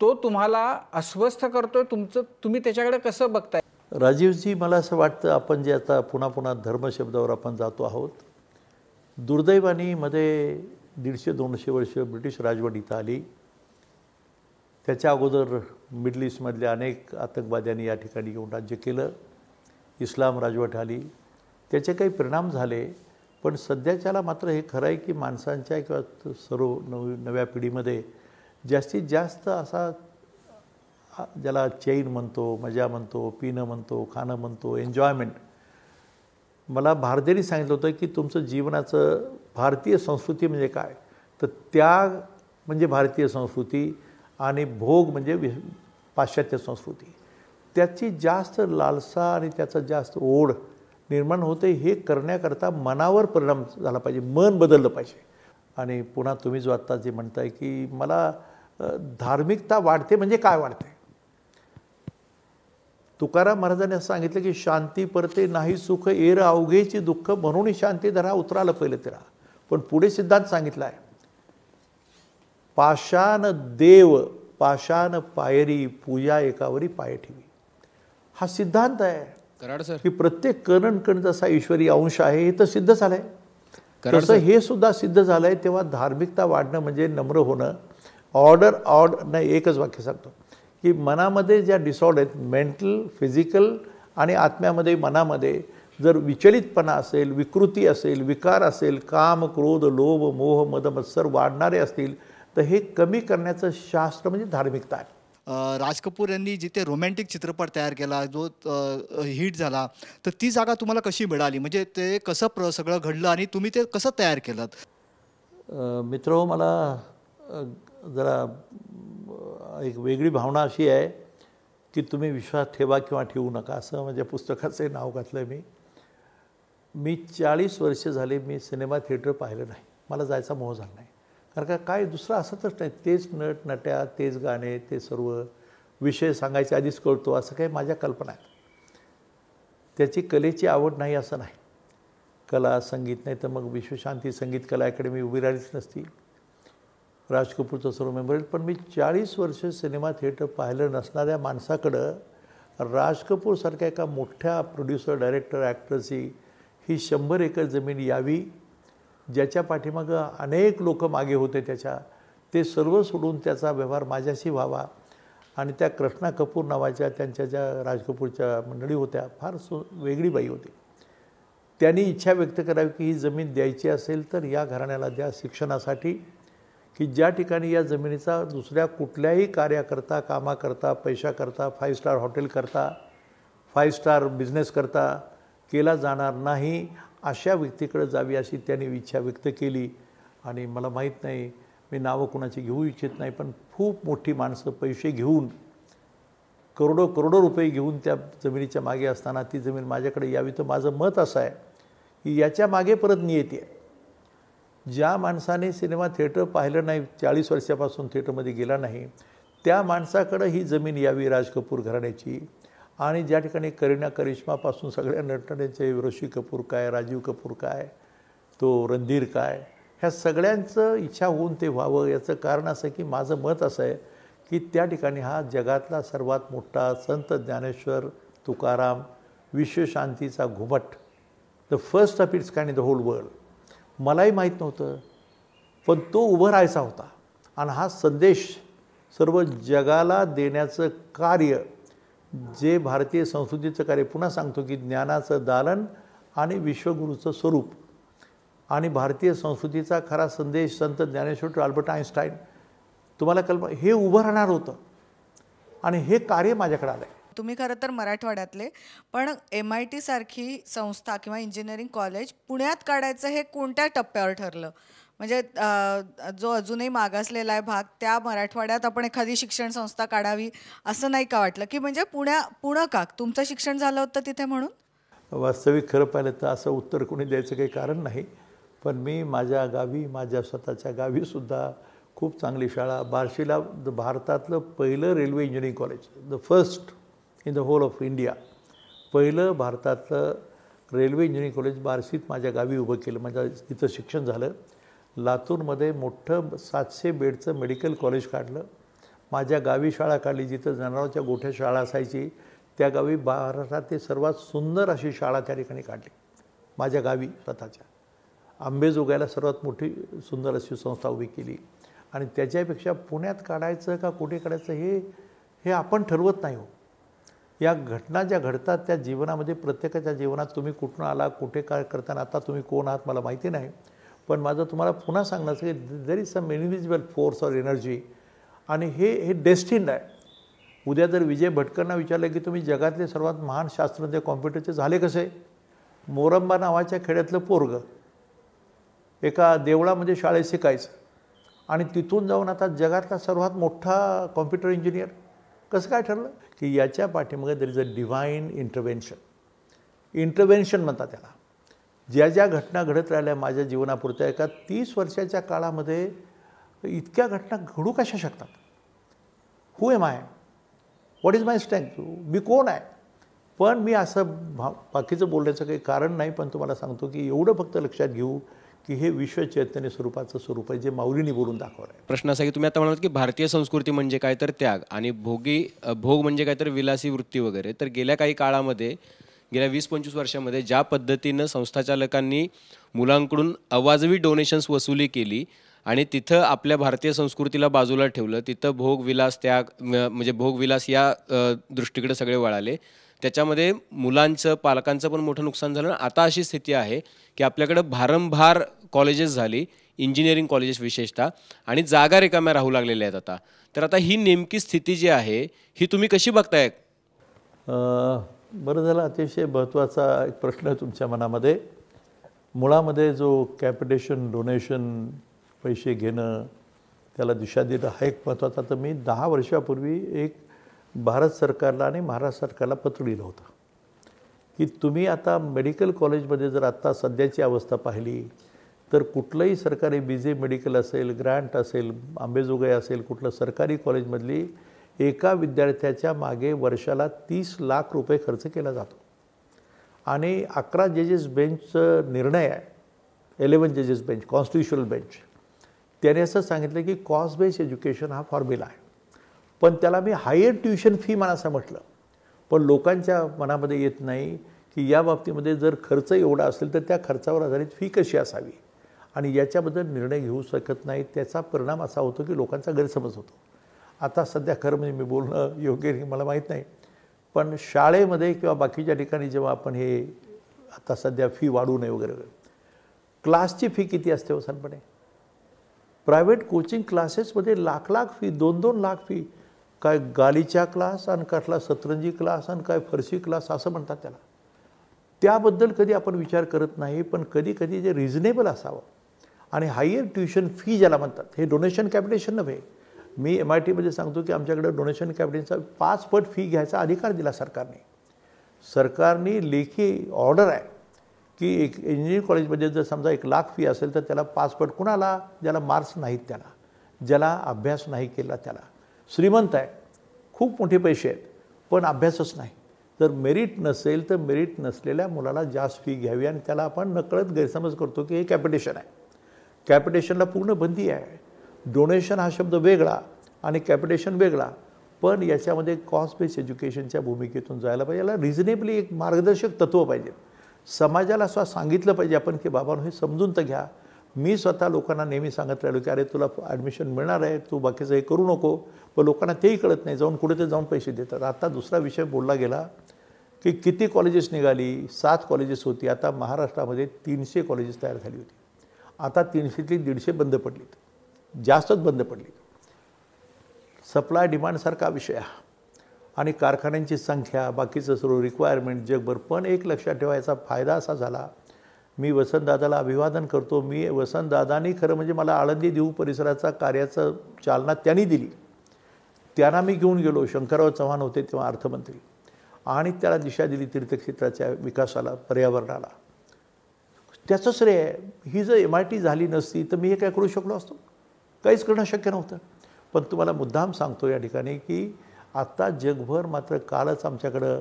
तो तुम्हाला अस्वस्थ करतोय तुमचं तुम्ही त्याच्याकडे कसं बघताय राजीवजी मला असं वाटतं आपण जे आता पुन्हा पुन्हा धर्मशब्दावर आपण जातो आहोत दुर्दैवानीमध्ये दीडशे दोनशे वर्ष ब्रिटिश राजवटीत आली त्याच्या अगोदर मिडल ईस्टमधल्या अनेक आतंकवाद्यांनी या ठिकाणी येऊन राज्य केलं इस्लाम राजवट आली त्याचे काही परिणाम झाले पण सध्याच्याला मात्र हे खरं आहे की माणसांच्या किंवा सर्व नव नव्या पिढीमध्ये जास्तीत जास्त असा ज्याला चैन म्हणतो मजा म्हणतो पिणं म्हणतो खाणं म्हणतो एन्जॉयमेंट मला भारतीयांनी सांगितलं होतं की तुमचं जीवनाचं भारतीय संस्कृती म्हणजे काय तर त्याग म्हणजे भारतीय संस्कृती आणि भोग म्हणजे वि पाश्चात्य संस्कृती त्याची जास्त लालसा आणि त्याचा जास्त ओढ निर्माण होते हे करण्याकरता मनावर परिणाम झाला पाहिजे मन बदललं पाहिजे आणि पुन्हा तुम्ही जो आत्ता जे म्हणताय की मला धार्मिकता वाढते म्हणजे काय वाढते तुकाराम महाराजांनी असं सांगितलं की शांती परते नाही सुख एर अवघेची दुःख म्हणून शांती धरा उतराला पहिलं तिरा पण पुढे सिद्धांत सांगितला आहे पाषाण देव पाषाण पायरी पूजा एकावरी पाय ठेवी हा सिद्धांत आहे सर की प्रत्येक कणन कण जसा ईश्वरी अंश आहे हे तर सिद्ध झालंय तसं हे सुद्धा सिद्ध झालंय तेव्हा धार्मिकता वाढणं म्हणजे नम्र होणं ऑर्डर ऑर्ड नाही एकच वाक्य सांगतो की मनामध्ये ज्या डिसऑर्डर आहेत मेंटल फिजिकल आणि आत्म्यामध्ये मनामध्ये जर विचलितपणा असेल विकृती असेल विकार असेल काम क्रोध लोभ मोह मदमत्सर वाढणारे असतील तर हे कमी करण्याचं शास्त्र म्हणजे धार्मिकता आहे राज कपूर यांनी जिथे रोमॅन्टिक चित्रपट तयार केला जो हिट झाला तर ती जागा तुम्हाला कशी मिळाली म्हणजे ते कसं प्र सगळं घडलं आणि तुम्ही ते कसं तयार केलं मित्र हो, मला जरा एक वेगळी भावना अशी आहे की तुम्ही विश्वास ठेवा किंवा ठेवू नका असं माझ्या म्हणजे पुस्तकाचं नाव घातलं मी मी चाळीस वर्ष झाले मी सिनेमा थिएटर पाहिलं नाही मला जायचा मोह झाला नाही कारण का काय दुसरं असतच नाही तेच नट नट्या तेच गाणे ते सर्व विषय सांगायचे आधीच कळतो असं काही माझ्या कल्पना आहेत त्याची कलेची आवड नाही असं नाही कला संगीत नाही तर मग विश्वशांती संगीत कला अकॅडमी उभी राहिलीच नसती राज कपूरचं सर्व मेमोरियल पण मी चाळीस वर्ष सिनेमा थिएटर पाहिलं नसणाऱ्या माणसाकडं राज कपूरसारख्या एका मोठ्या प्रोड्युसर डायरेक्टर ॲक्टरची ही शंभर एकर जमीन यावी ज्याच्या पाठीमागं अनेक लोक मागे होते त्याच्या ते सर्व सोडून त्याचा व्यवहार माझ्याशी व्हावा आणि त्या कृष्णा कपूर नावाच्या त्यांच्या ज्या राज कपूरच्या मंडळी होत्या फार सो वेगळी बाई होती त्यांनी इच्छा व्यक्त करावी की ही जमीन द्यायची असेल तर या घराण्याला द्या शिक्षणासाठी की ज्या ठिकाणी या जमिनीचा दुसऱ्या कुठल्याही कार्याकरता कामाकरता पैशाकरता फाईव्ह स्टार हॉटेल करता फाईव्ह स्टार बिझनेस करता केला जाणार नाही अशा व्यक्तीकडे जावी अशी त्यांनी इच्छा व्यक्त केली आणि मला माहीत नाही मी नावं कुणाची घेऊ इच्छित नाही पण खूप मोठी माणसं पैसे घेऊन करोडो करोडो रुपये घेऊन त्या जमिनीच्या मागे असताना ती जमीन माझ्याकडे यावी तर माझं मत असं आहे की याच्या मागे परत नियती आहे ज्या माणसाने सिनेमा थिएटर पाहिलं नाही चाळीस वर्षापासून थिएटरमध्ये गेला नाही त्या माणसाकडं ही जमीन यावी राज कपूर घराण्याची आणि ज्या ठिकाणी करीना करिश्मापासून सगळ्या नटनेचे ऋषी कपूर काय राजीव कपूर काय तो रणधीर काय ह्या सगळ्यांचं इच्छा होऊन ते व्हावं याचं कारण असं की माझं मत असं आहे की त्या ठिकाणी हा जगातला सर्वात मोठा संत ज्ञानेश्वर तुकाराम विश्वशांतीचा घुमट the first of its kind in the whole world मलाही माहीत नव्हतं पण तो उभं राहायचा होता आणि हा संदेश सर्व जगाला देण्याचं कार्य जे भारतीय संस्कृतीचं कार्य पुन्हा सांगतो की ज्ञानाचं दालन आणि विश्वगुरूचं स्वरूप आणि भारतीय संस्कृतीचा खरा संदेश संत ज्ञानेश्वर अल्बर्ट आईन्स्टाईन तुम्हाला कल्प हे उभं राहणार होतं आणि हे कार्य माझ्याकडे आलं आहे तुम्ही खरं तर मराठवाड्यातले पण एम आय टी सारखी संस्था किंवा इंजिनिअरिंग कॉलेज पुण्यात काढायचं हे कोणत्या टप्प्यावर ठरलं म्हणजे जो अजूनही मागासलेला आहे भाग त्या मराठवाड्यात आपण एखादी शिक्षण संस्था काढावी असं नाही का वाटलं की म्हणजे पुण्या पुणं का तुमचं शिक्षण झालं होतं तिथे म्हणून वास्तविक खरं पाहिलं तर असं उत्तर कोणी द्यायचं काही कारण नाही पण मी माझ्या गावी माझ्या स्वतःच्या गावीसुद्धा खूप चांगली शाळा बार्शीला भारतातलं पहिलं railway engineering college the first in the whole of India पहिलं भारतातलं रेल्वे इंजिनिअरिंग कॉलेज बार्शीत माझ्या गावी उभं केलं माझं तिथं शिक्षण झालं लातूरमध्ये मोठं सातशे बेडचं मेडिकल कॉलेज काढलं माझ्या गावी शाळा काढली जिथं जनावरांच्या गोठ्या शाळा असायची त्या गावी ते सर्वात सुंदर अशी शाळा त्या ठिकाणी काढली माझ्या गावी स्वतःच्या आंबेजोगायला सर्वात मोठी सुंदर अशी संस्था उभी केली आणि त्याच्यापेक्षा पुण्यात काढायचं का कुठे काढायचं हे हे आपण ठरवत नाही हो या घटना ज्या घडतात त्या जीवनामध्ये प्रत्येकाच्या जीवनात तुम्ही कुठून आला कुठे काय करताना आता तुम्ही कोण आहात मला माहिती नाही पण माझं तुम्हाला पुन्हा सांगणं की there is some invisible force or energy आणि हे हे डेस्टिन्ड आहे उद्या जर विजय भटकरना विचारलं की तुम्ही जगातले सर्वात महान शास्त्रज्ञ कॉम्प्युटरचे झाले कसे मोरंबा नावाच्या खेड्यातलं पोरग एका देवळामध्ये शाळेत शिकायचं आणि तिथून जाऊन आता जगातला सर्वात मोठा कॉम्प्युटर इंजिनियर कसं काय ठरलं की याच्या पाठीमागे there is a divine intervention intervention म्हणतात त्याला ज्या ज्या घटना घडत राहिल्या माझ्या जीवनापुरत्या एका तीस वर्षाच्या काळामध्ये इतक्या घटना घडू कशा शकतात who am I what is my strength मी कोण आहे पण मी असं भा बाकीचं बोलण्याचं काही कारण नाही पण तुम्हाला सांगतो की एवढं फक्त लक्षात घेऊ की हे विश्व चैतन्य स्वरूपाचं स्वरूप आहे जे माऊलीने बोलून दाखवलं आहे प्रश्न असा की तुम्ही आता म्हणाल की भारतीय संस्कृती म्हणजे काय तर त्याग आणि भोगी भोग म्हणजे काय तर विलासी वृत्ती वगैरे तर गेल्या काही काळामध्ये गेल्या वीस पंचवीस वर्षामध्ये ज्या पद्धतीनं संस्थाचालकांनी मुलांकडून अवाजवी डोनेशन्स वसुली केली आणि तिथं आपल्या भारतीय संस्कृतीला बाजूला ठेवलं तिथं भोग विलास त्याग म्हणजे भोग विलास या दृष्टीकडे सगळे वळाले त्याच्यामध्ये मुलांचं पालकांचं पण मोठं नुकसान झालं आणि आता अशी स्थिती आहे की आपल्याकडं भारंभार कॉलेजेस झाली इंजिनिअरिंग कॉलेजेस विशेषतः आणि जागा रिकाम्या राहू लागलेल्या आहेत आता तर आता ही नेमकी स्थिती जी आहे ही तुम्ही कशी बघताय बरं झालं अतिशय महत्त्वाचा एक प्रश्न आहे तुमच्या मनामध्ये मुळामध्ये जो कॅपिटेशन डोनेशन पैसे घेणं त्याला दिशा देणं हा एक महत्त्वाचा तर मी दहा वर्षापूर्वी एक भारत सरकारला आणि महाराष्ट्र सरकारला पत्र लिहिलं होतं की तुम्ही आता मेडिकल कॉलेजमध्ये जर आत्ता सध्याची अवस्था पाहिली तर कुठलंही सरकारी बी जे मेडिकल असेल ग्रँट असेल आंबेजोगाई असेल कुठलं सरकारी कॉलेजमधली एका विद्यार्थ्याच्या मागे वर्षाला तीस लाख रुपये खर्च केला जातो आणि अकरा जजेस बेंचचं निर्णय आहे एलेवन जजेस बेंच कॉन्स्टिट्युशनल बेंच त्याने असं सांगितलं की कॉस्ट बेस्ड एज्युकेशन हा फॉर्म्युला आहे पण त्याला मी हायर ट्युशन फी मला असं म्हटलं पण लोकांच्या मनामध्ये येत नाही की या बाबतीमध्ये जर खर्च एवढा असेल तर त्या खर्चावर आधारित फी कशी असावी आणि याच्याबद्दल निर्णय घेऊ शकत नाही त्याचा परिणाम असा होतो की लोकांचा गैरसमज होतो आता सध्या खरं म्हणजे मी बोलणं योग्य मला माहीत नाही पण शाळेमध्ये किंवा बाकीच्या ठिकाणी जेव्हा आपण हे आता सध्या फी वाढू नये वगैरे क्लासची फी किती असते वसनपणे प्रायव्हेट कोचिंग क्लासेसमध्ये लाख लाख फी दोन दोन लाख फी काय गालीचा क्लास आणि कसला सतरंजी क्लास आणि काय फरशी क्लास असं म्हणतात त्याला त्याबद्दल कधी आपण विचार करत नाही पण कधी कधी जे रिझनेबल असावं आणि हायर ट्युशन फी ज्याला म्हणतात हे डोनेशन कॅपिटेशन नव्हे मी एम आय टीमध्ये सांगतो की आमच्याकडे डोनेशन कॅपिटेशनचा पाच पट फी घ्यायचा अधिकार दिला सरकारने सरकारने लेखी ऑर्डर आहे की एक इंजिनिअरिंग कॉलेजमध्ये जर समजा एक लाख फी असेल तर त्याला पाच पट कुणाला ज्याला मार्क्स नाहीत त्याला ज्याला अभ्यास नाही केला त्याला श्रीमंत आहे खूप मोठे पैसे आहेत पण अभ्यासच नाही जर मेरिट नसेल तर मेरिट नसलेल्या मुलाला जास्त फी घ्यावी आणि त्याला आपण नकळत गैरसमज करतो की हे कॅपिटेशन आहे कॅपिटेशनला पूर्ण बंदी आहे डोनेशन हा शब्द वेगळा आणि कॅपिटेशन वेगळा पण याच्यामध्ये कॉस्ट बेस्ड एज्युकेशनच्या भूमिकेतून जायला पाहिजे याला रिजनेबली एक मार्गदर्शक तत्त्व पाहिजे समाजाला असं सांगितलं पाहिजे आपण की बाबांनो हे समजून तर घ्या मी स्वतः लोकांना नेहमी सांगत राहिलो की अरे तुला ॲडमिशन मिळणार आहे तू बाकीचं हे करू नको पण लोकांना तेही कळत नाही जाऊन कुठे ते जाऊन पैसे देतात आता दुसरा विषय बोलला गेला की किती कॉलेजेस निघाली सात कॉलेजेस होती आता महाराष्ट्रामध्ये तीनशे कॉलेजेस तयार झाली होती आता तीनशेतली दीडशे बंद पडलीत जास्तच बंद पडली सप्लाय डिमांडसारखा विषय हा आणि कारखान्यांची संख्या बाकीचं सर्व रिक्वायरमेंट जगभर पण एक लक्षात ठेवायचा फायदा असा झाला मी वसंतदादाला अभिवादन करतो मी वसंतदादानी खरं म्हणजे मला आळंदी देऊ परिसराचा कार्याचं चालना त्यांनी दिली त्यांना मी घेऊन गेलो शंकरराव चव्हाण होते तेव्हा अर्थमंत्री आणि त्याला दिशा दिली तीर्थक्षेत्राच्या विकासाला पर्यावरणाला त्याचं श्रेय ही जर एम आय टी झाली नसती तर मी हे काय करू शकलो असतो काहीच करणं शक्य नव्हतं पण तुम्हाला मुद्दाम सांगतो या ठिकाणी की आत्ता जगभर मात्र कालच आमच्याकडं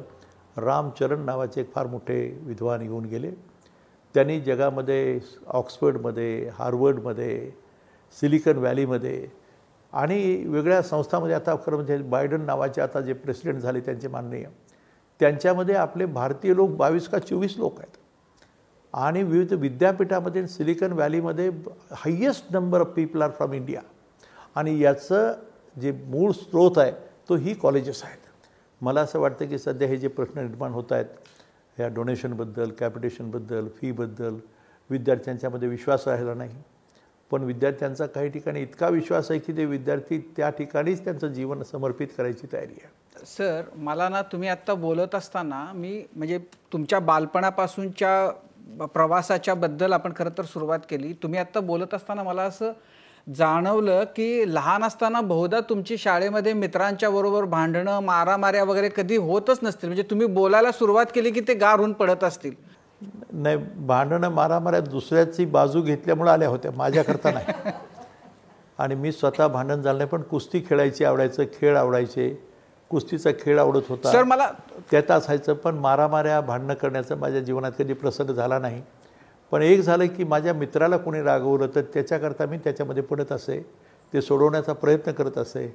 रामचरण नावाचे एक फार मोठे विद्वान येऊन गेले त्यांनी जगामध्ये ऑक्सफर्डमध्ये हार्वर्डमध्ये सिलिकन व्हॅलीमध्ये आणि वेगळ्या संस्थांमध्ये आता खरं म्हणजे बायडन नावाचे आता जे प्रेसिडेंट झाले त्यांचे माननीय त्यांच्यामध्ये आपले भारतीय लोक बावीस का चोवीस लोक आहेत आणि विविध विद्यापीठामध्ये सिलिकन व्हॅलीमध्ये highest number of people are from India आणि याचं जे मूळ स्रोत आहे तो ही कॉलेजेस आहेत मला असं वाटतं की सध्या हे जे प्रश्न निर्माण होत आहेत ह्या डोनेशनबद्दल कॅपिटेशनबद्दल फीबद्दल विद्यार्थ्यांच्यामध्ये विश्वास राहिला नाही पण विद्यार्थ्यांचा काही ठिकाणी इतका विश्वास आहे की ते विद्यार्थी त्या ठिकाणीच त्यांचं जीवन समर्पित करायची तयारी आहे सर मला ना तुम्ही आत्ता बोलत असताना मी म्हणजे तुमच्या बालपणापासूनच्या प्रवासाच्या बद्दल आपण खरं तर सुरुवात केली तुम्ही आत्ता बोलत असताना मला असं जाणवलं की लहान असताना बहुधा तुमची शाळेमध्ये मित्रांच्या बरोबर भांडणं मारामाऱ्या वगैरे कधी होतच नसतील म्हणजे तुम्ही बोलायला सुरुवात केली की ते गारून पडत असतील नाही भांडणं मारामाऱ्या दुसऱ्याची बाजू घेतल्यामुळे आल्या होत्या माझ्याकरता नाही आणि मी स्वतः भांडण झालं नाही पण कुस्ती खेळायची आवडायचं खेळ आवडायचे कुस्तीचा खेळ आवडत होता सर मला त्यात असायचं पण मारामाऱ्या भांडणं करण्याचा माझ्या जीवनात कधी प्रसंग झाला नाही पण एक झालं की माझ्या मित्राला कोणी रागवलं तर त्याच्याकरता मी त्याच्यामध्ये पडत असे ते सोडवण्याचा प्रयत्न करत असे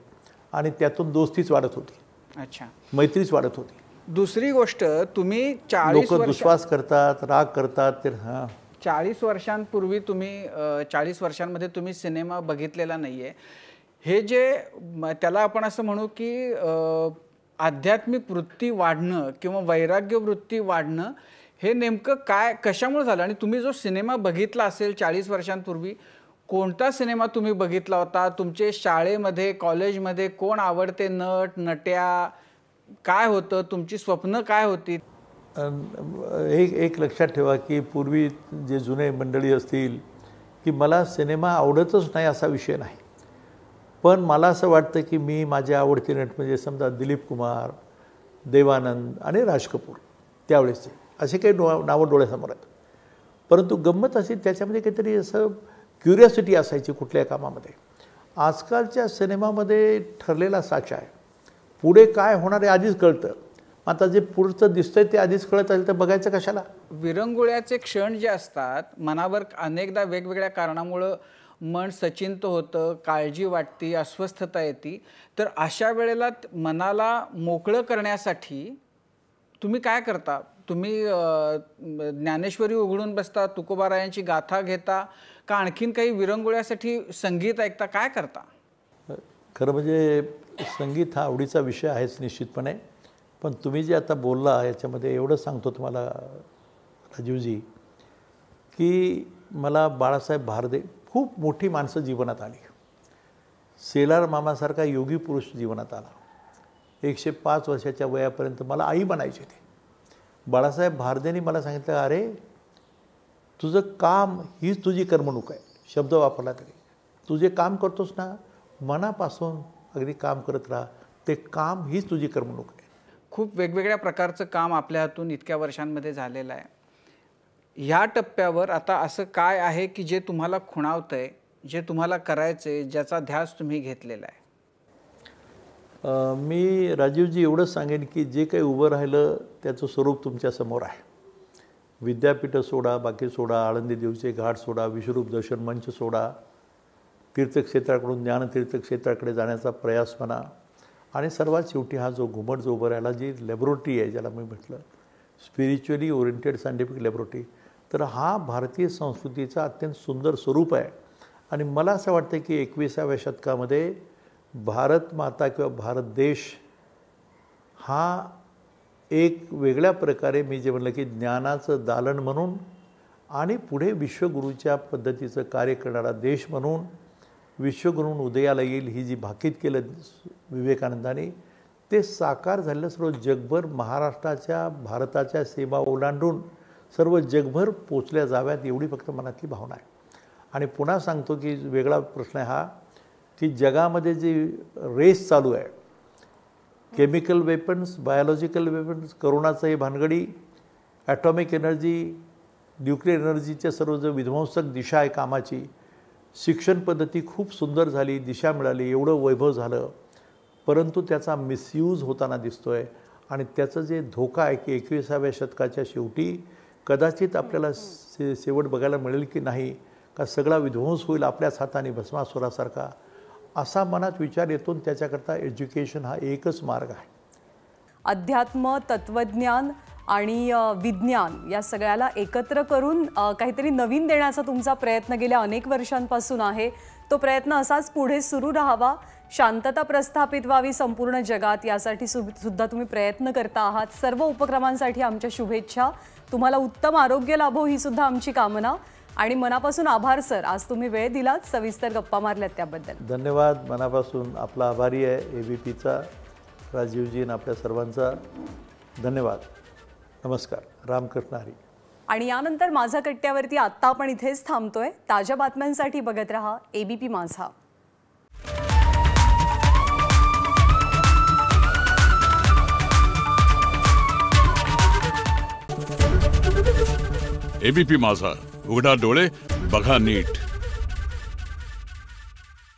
आणि त्यातून दोस्तीच वाढत होती अच्छा मैत्रीच वाढत होती दुसरी गोष्ट तुम्ही लोक विश्वास करतात राग करतात ते हां चाळीस वर्षांपूर्वी तुम्ही चाळीस वर्षांमध्ये तुम्ही सिनेमा बघितलेला नाही हे जे त्याला आपण असं म्हणू की आध्यात्मिक वृत्ती वाढणं किंवा वैराग्य वृत्ती वाढणं हे नेमकं काय कशामुळे झालं आणि तुम्ही जो सिनेमा बघितला असेल चाळीस वर्षांपूर्वी कोणता सिनेमा तुम्ही बघितला होता तुमचे शाळेमध्ये कॉलेजमध्ये कोण आवडते नट नट्या काय होतं तुमची स्वप्न काय होती एक एक लक्षात ठेवा की पूर्वी जे जुने मंडळी असतील की मला सिनेमा आवडतच नाही असा विषय नाही पण मला असं वाटतं की मी माझे आवडते नट म्हणजे समजा दिलीप कुमार देवानंद आणि राज कपूर त्यावेळेसचे असे काही डो नावं डोळ्यासमोर आहेत परंतु गंमत अशी त्याच्यामध्ये काहीतरी असं क्युरियासिटी असायची कुठल्या कामामध्ये आजकालच्या सिनेमामध्ये ठरलेला साचा आहे पुढे काय होणार आहे आधीच कळतं आता जे पुढचं दिसतंय ते आधीच कळत असेल तर बघायचं कशाला विरंगुळ्याचे क्षण जे असतात मनावर अनेकदा वेगवेगळ्या कारणामुळं मन सचिंत होतं काळजी वाटती अस्वस्थता येते तर अशा वेळेला मनाला मोकळं करण्यासाठी तुम्ही काय करता तुम्ही ज्ञानेश्वरी उघडून बसता तुकोबारायांची गाथा घेता का आणखीन काही विरंगुळ्यासाठी संगीत ऐकता काय करता खरं म्हणजे संगीत हा आवडीचा विषय आहेच निश्चितपणे पण तुम्ही जे आता बोलला याच्यामध्ये एवढं सांगतो तुम्हाला राजीवजी की मला बाळासाहेब भारदे खूप मोठी माणसं जीवनात आली सेलार मामासारखा योगी पुरुष जीवनात आला एकशे पाच वर्षाच्या वयापर्यंत मला आई बनायची होती बाळासाहेब भारदेनी मला सांगितलं अरे तुझं काम हीच तुझी करमणूक आहे शब्द वापरला तरी तुझे काम करतोस ना मनापासून अगदी काम करत राहा ते काम हीच तुझी करमणूक आहे खूप वेगवेगळ्या प्रकारचं काम आपल्या हातून इतक्या वर्षांमध्ये झालेलं आहे ह्या टप्प्यावर आता असं काय आहे की जे तुम्हाला खुणावतं आहे जे तुम्हाला करायचं आहे ज्याचा ध्यास तुम्ही घेतलेला आहे मी राजीवजी एवढंच सांगेन की जे काही उभं राहिलं त्याचं स्वरूप तुमच्यासमोर आहे विद्यापीठं सोडा बाकी सोडा आळंदी देवचे घाट सोडा विश्वरूप दर्शन मंच सोडा तीर्थक्षेत्राकडून ज्ञानतीर्थक्षेत्राकडे जाण्याचा प्रयास म्हणा आणि सर्वात शेवटी हा जो घुमट जो उभं राहिला जी लॅबोरेटरी आहे ज्याला मी म्हटलं स्पिरिच्युअली ओरिएंटेड सायंटिफिक लॅबोरेटरी तर हा भारतीय संस्कृतीचा अत्यंत सुंदर स्वरूप आहे आणि मला असं वाटतं की एकविसाव्या शतकामध्ये भारत माता किंवा भारत देश हा एक वेगळ्या प्रकारे मी जे म्हटलं की ज्ञानाचं दालन म्हणून आणि पुढे विश्वगुरूच्या पद्धतीचं कार्य करणारा देश म्हणून विश्वगुरून उदयाला येईल ही जी भाकीत केलं विवेकानंदाने ते साकार झालेलं सर्व जगभर महाराष्ट्राच्या भारताच्या सीमा ओलांडून सर्व जगभर पोचल्या जाव्यात एवढी फक्त मनातली भावना आहे आणि पुन्हा सांगतो की वेगळा प्रश्न हा की जगामध्ये जी रेस चालू आहे केमिकल वेपन्स बायोलॉजिकल वेपन्स करोनाचं हे भानगडी ॲटॉमिक एनर्जी न्यूक्लिअर एनर्जीच्या सर्व जो विध्वंसक दिशा आहे कामाची शिक्षण पद्धती खूप सुंदर झाली दिशा मिळाली एवढं वैभव झालं परंतु त्याचा मिसयूज होताना दिसतो आहे आणि त्याचं जे धोका आहे की एकविसाव्या शतकाच्या शेवटी कदाचित आपल्याला शेवट बघायला मिळेल की नाही का सगळा विध्वंस होईल आपल्याच हाताने भस्मासुरासारखा असा मनात विचार येतो त्याच्याकरता एज्युकेशन हा एकच मार्ग आहे अध्यात्म तत्वज्ञान आणि विज्ञान या सगळ्याला एकत्र करून काहीतरी नवीन देण्याचा तुमचा प्रयत्न गेल्या अनेक वर्षांपासून आहे तो प्रयत्न असाच पुढे सुरू राहावा शांतता प्रस्थापित व्हावी संपूर्ण जगात यासाठी सुद्धा तुम्ही प्रयत्न करता आहात सर्व उपक्रमांसाठी आमच्या शुभेच्छा तुम्हाला उत्तम आरोग्य लाभो ही सुद्धा आमची कामना आणि मनापासून आभार सर आज तुम्ही वेळ दिलात सविस्तर गप्पा मारल्यात त्याबद्दल धन्यवाद मनापासून आपला आभारी आहे ए बी पीचा राजीवजी आणि आपल्या सर्वांचा धन्यवाद नमस्कार रामकृष्ण हरी आणि यानंतर माझा कट्ट्यावरती आत्ता आपण इथेच थांबतोय ताज्या बातम्यांसाठी बघत राहा एबीपी माझा एबीपी माझा उघडा डोळे बघा नीट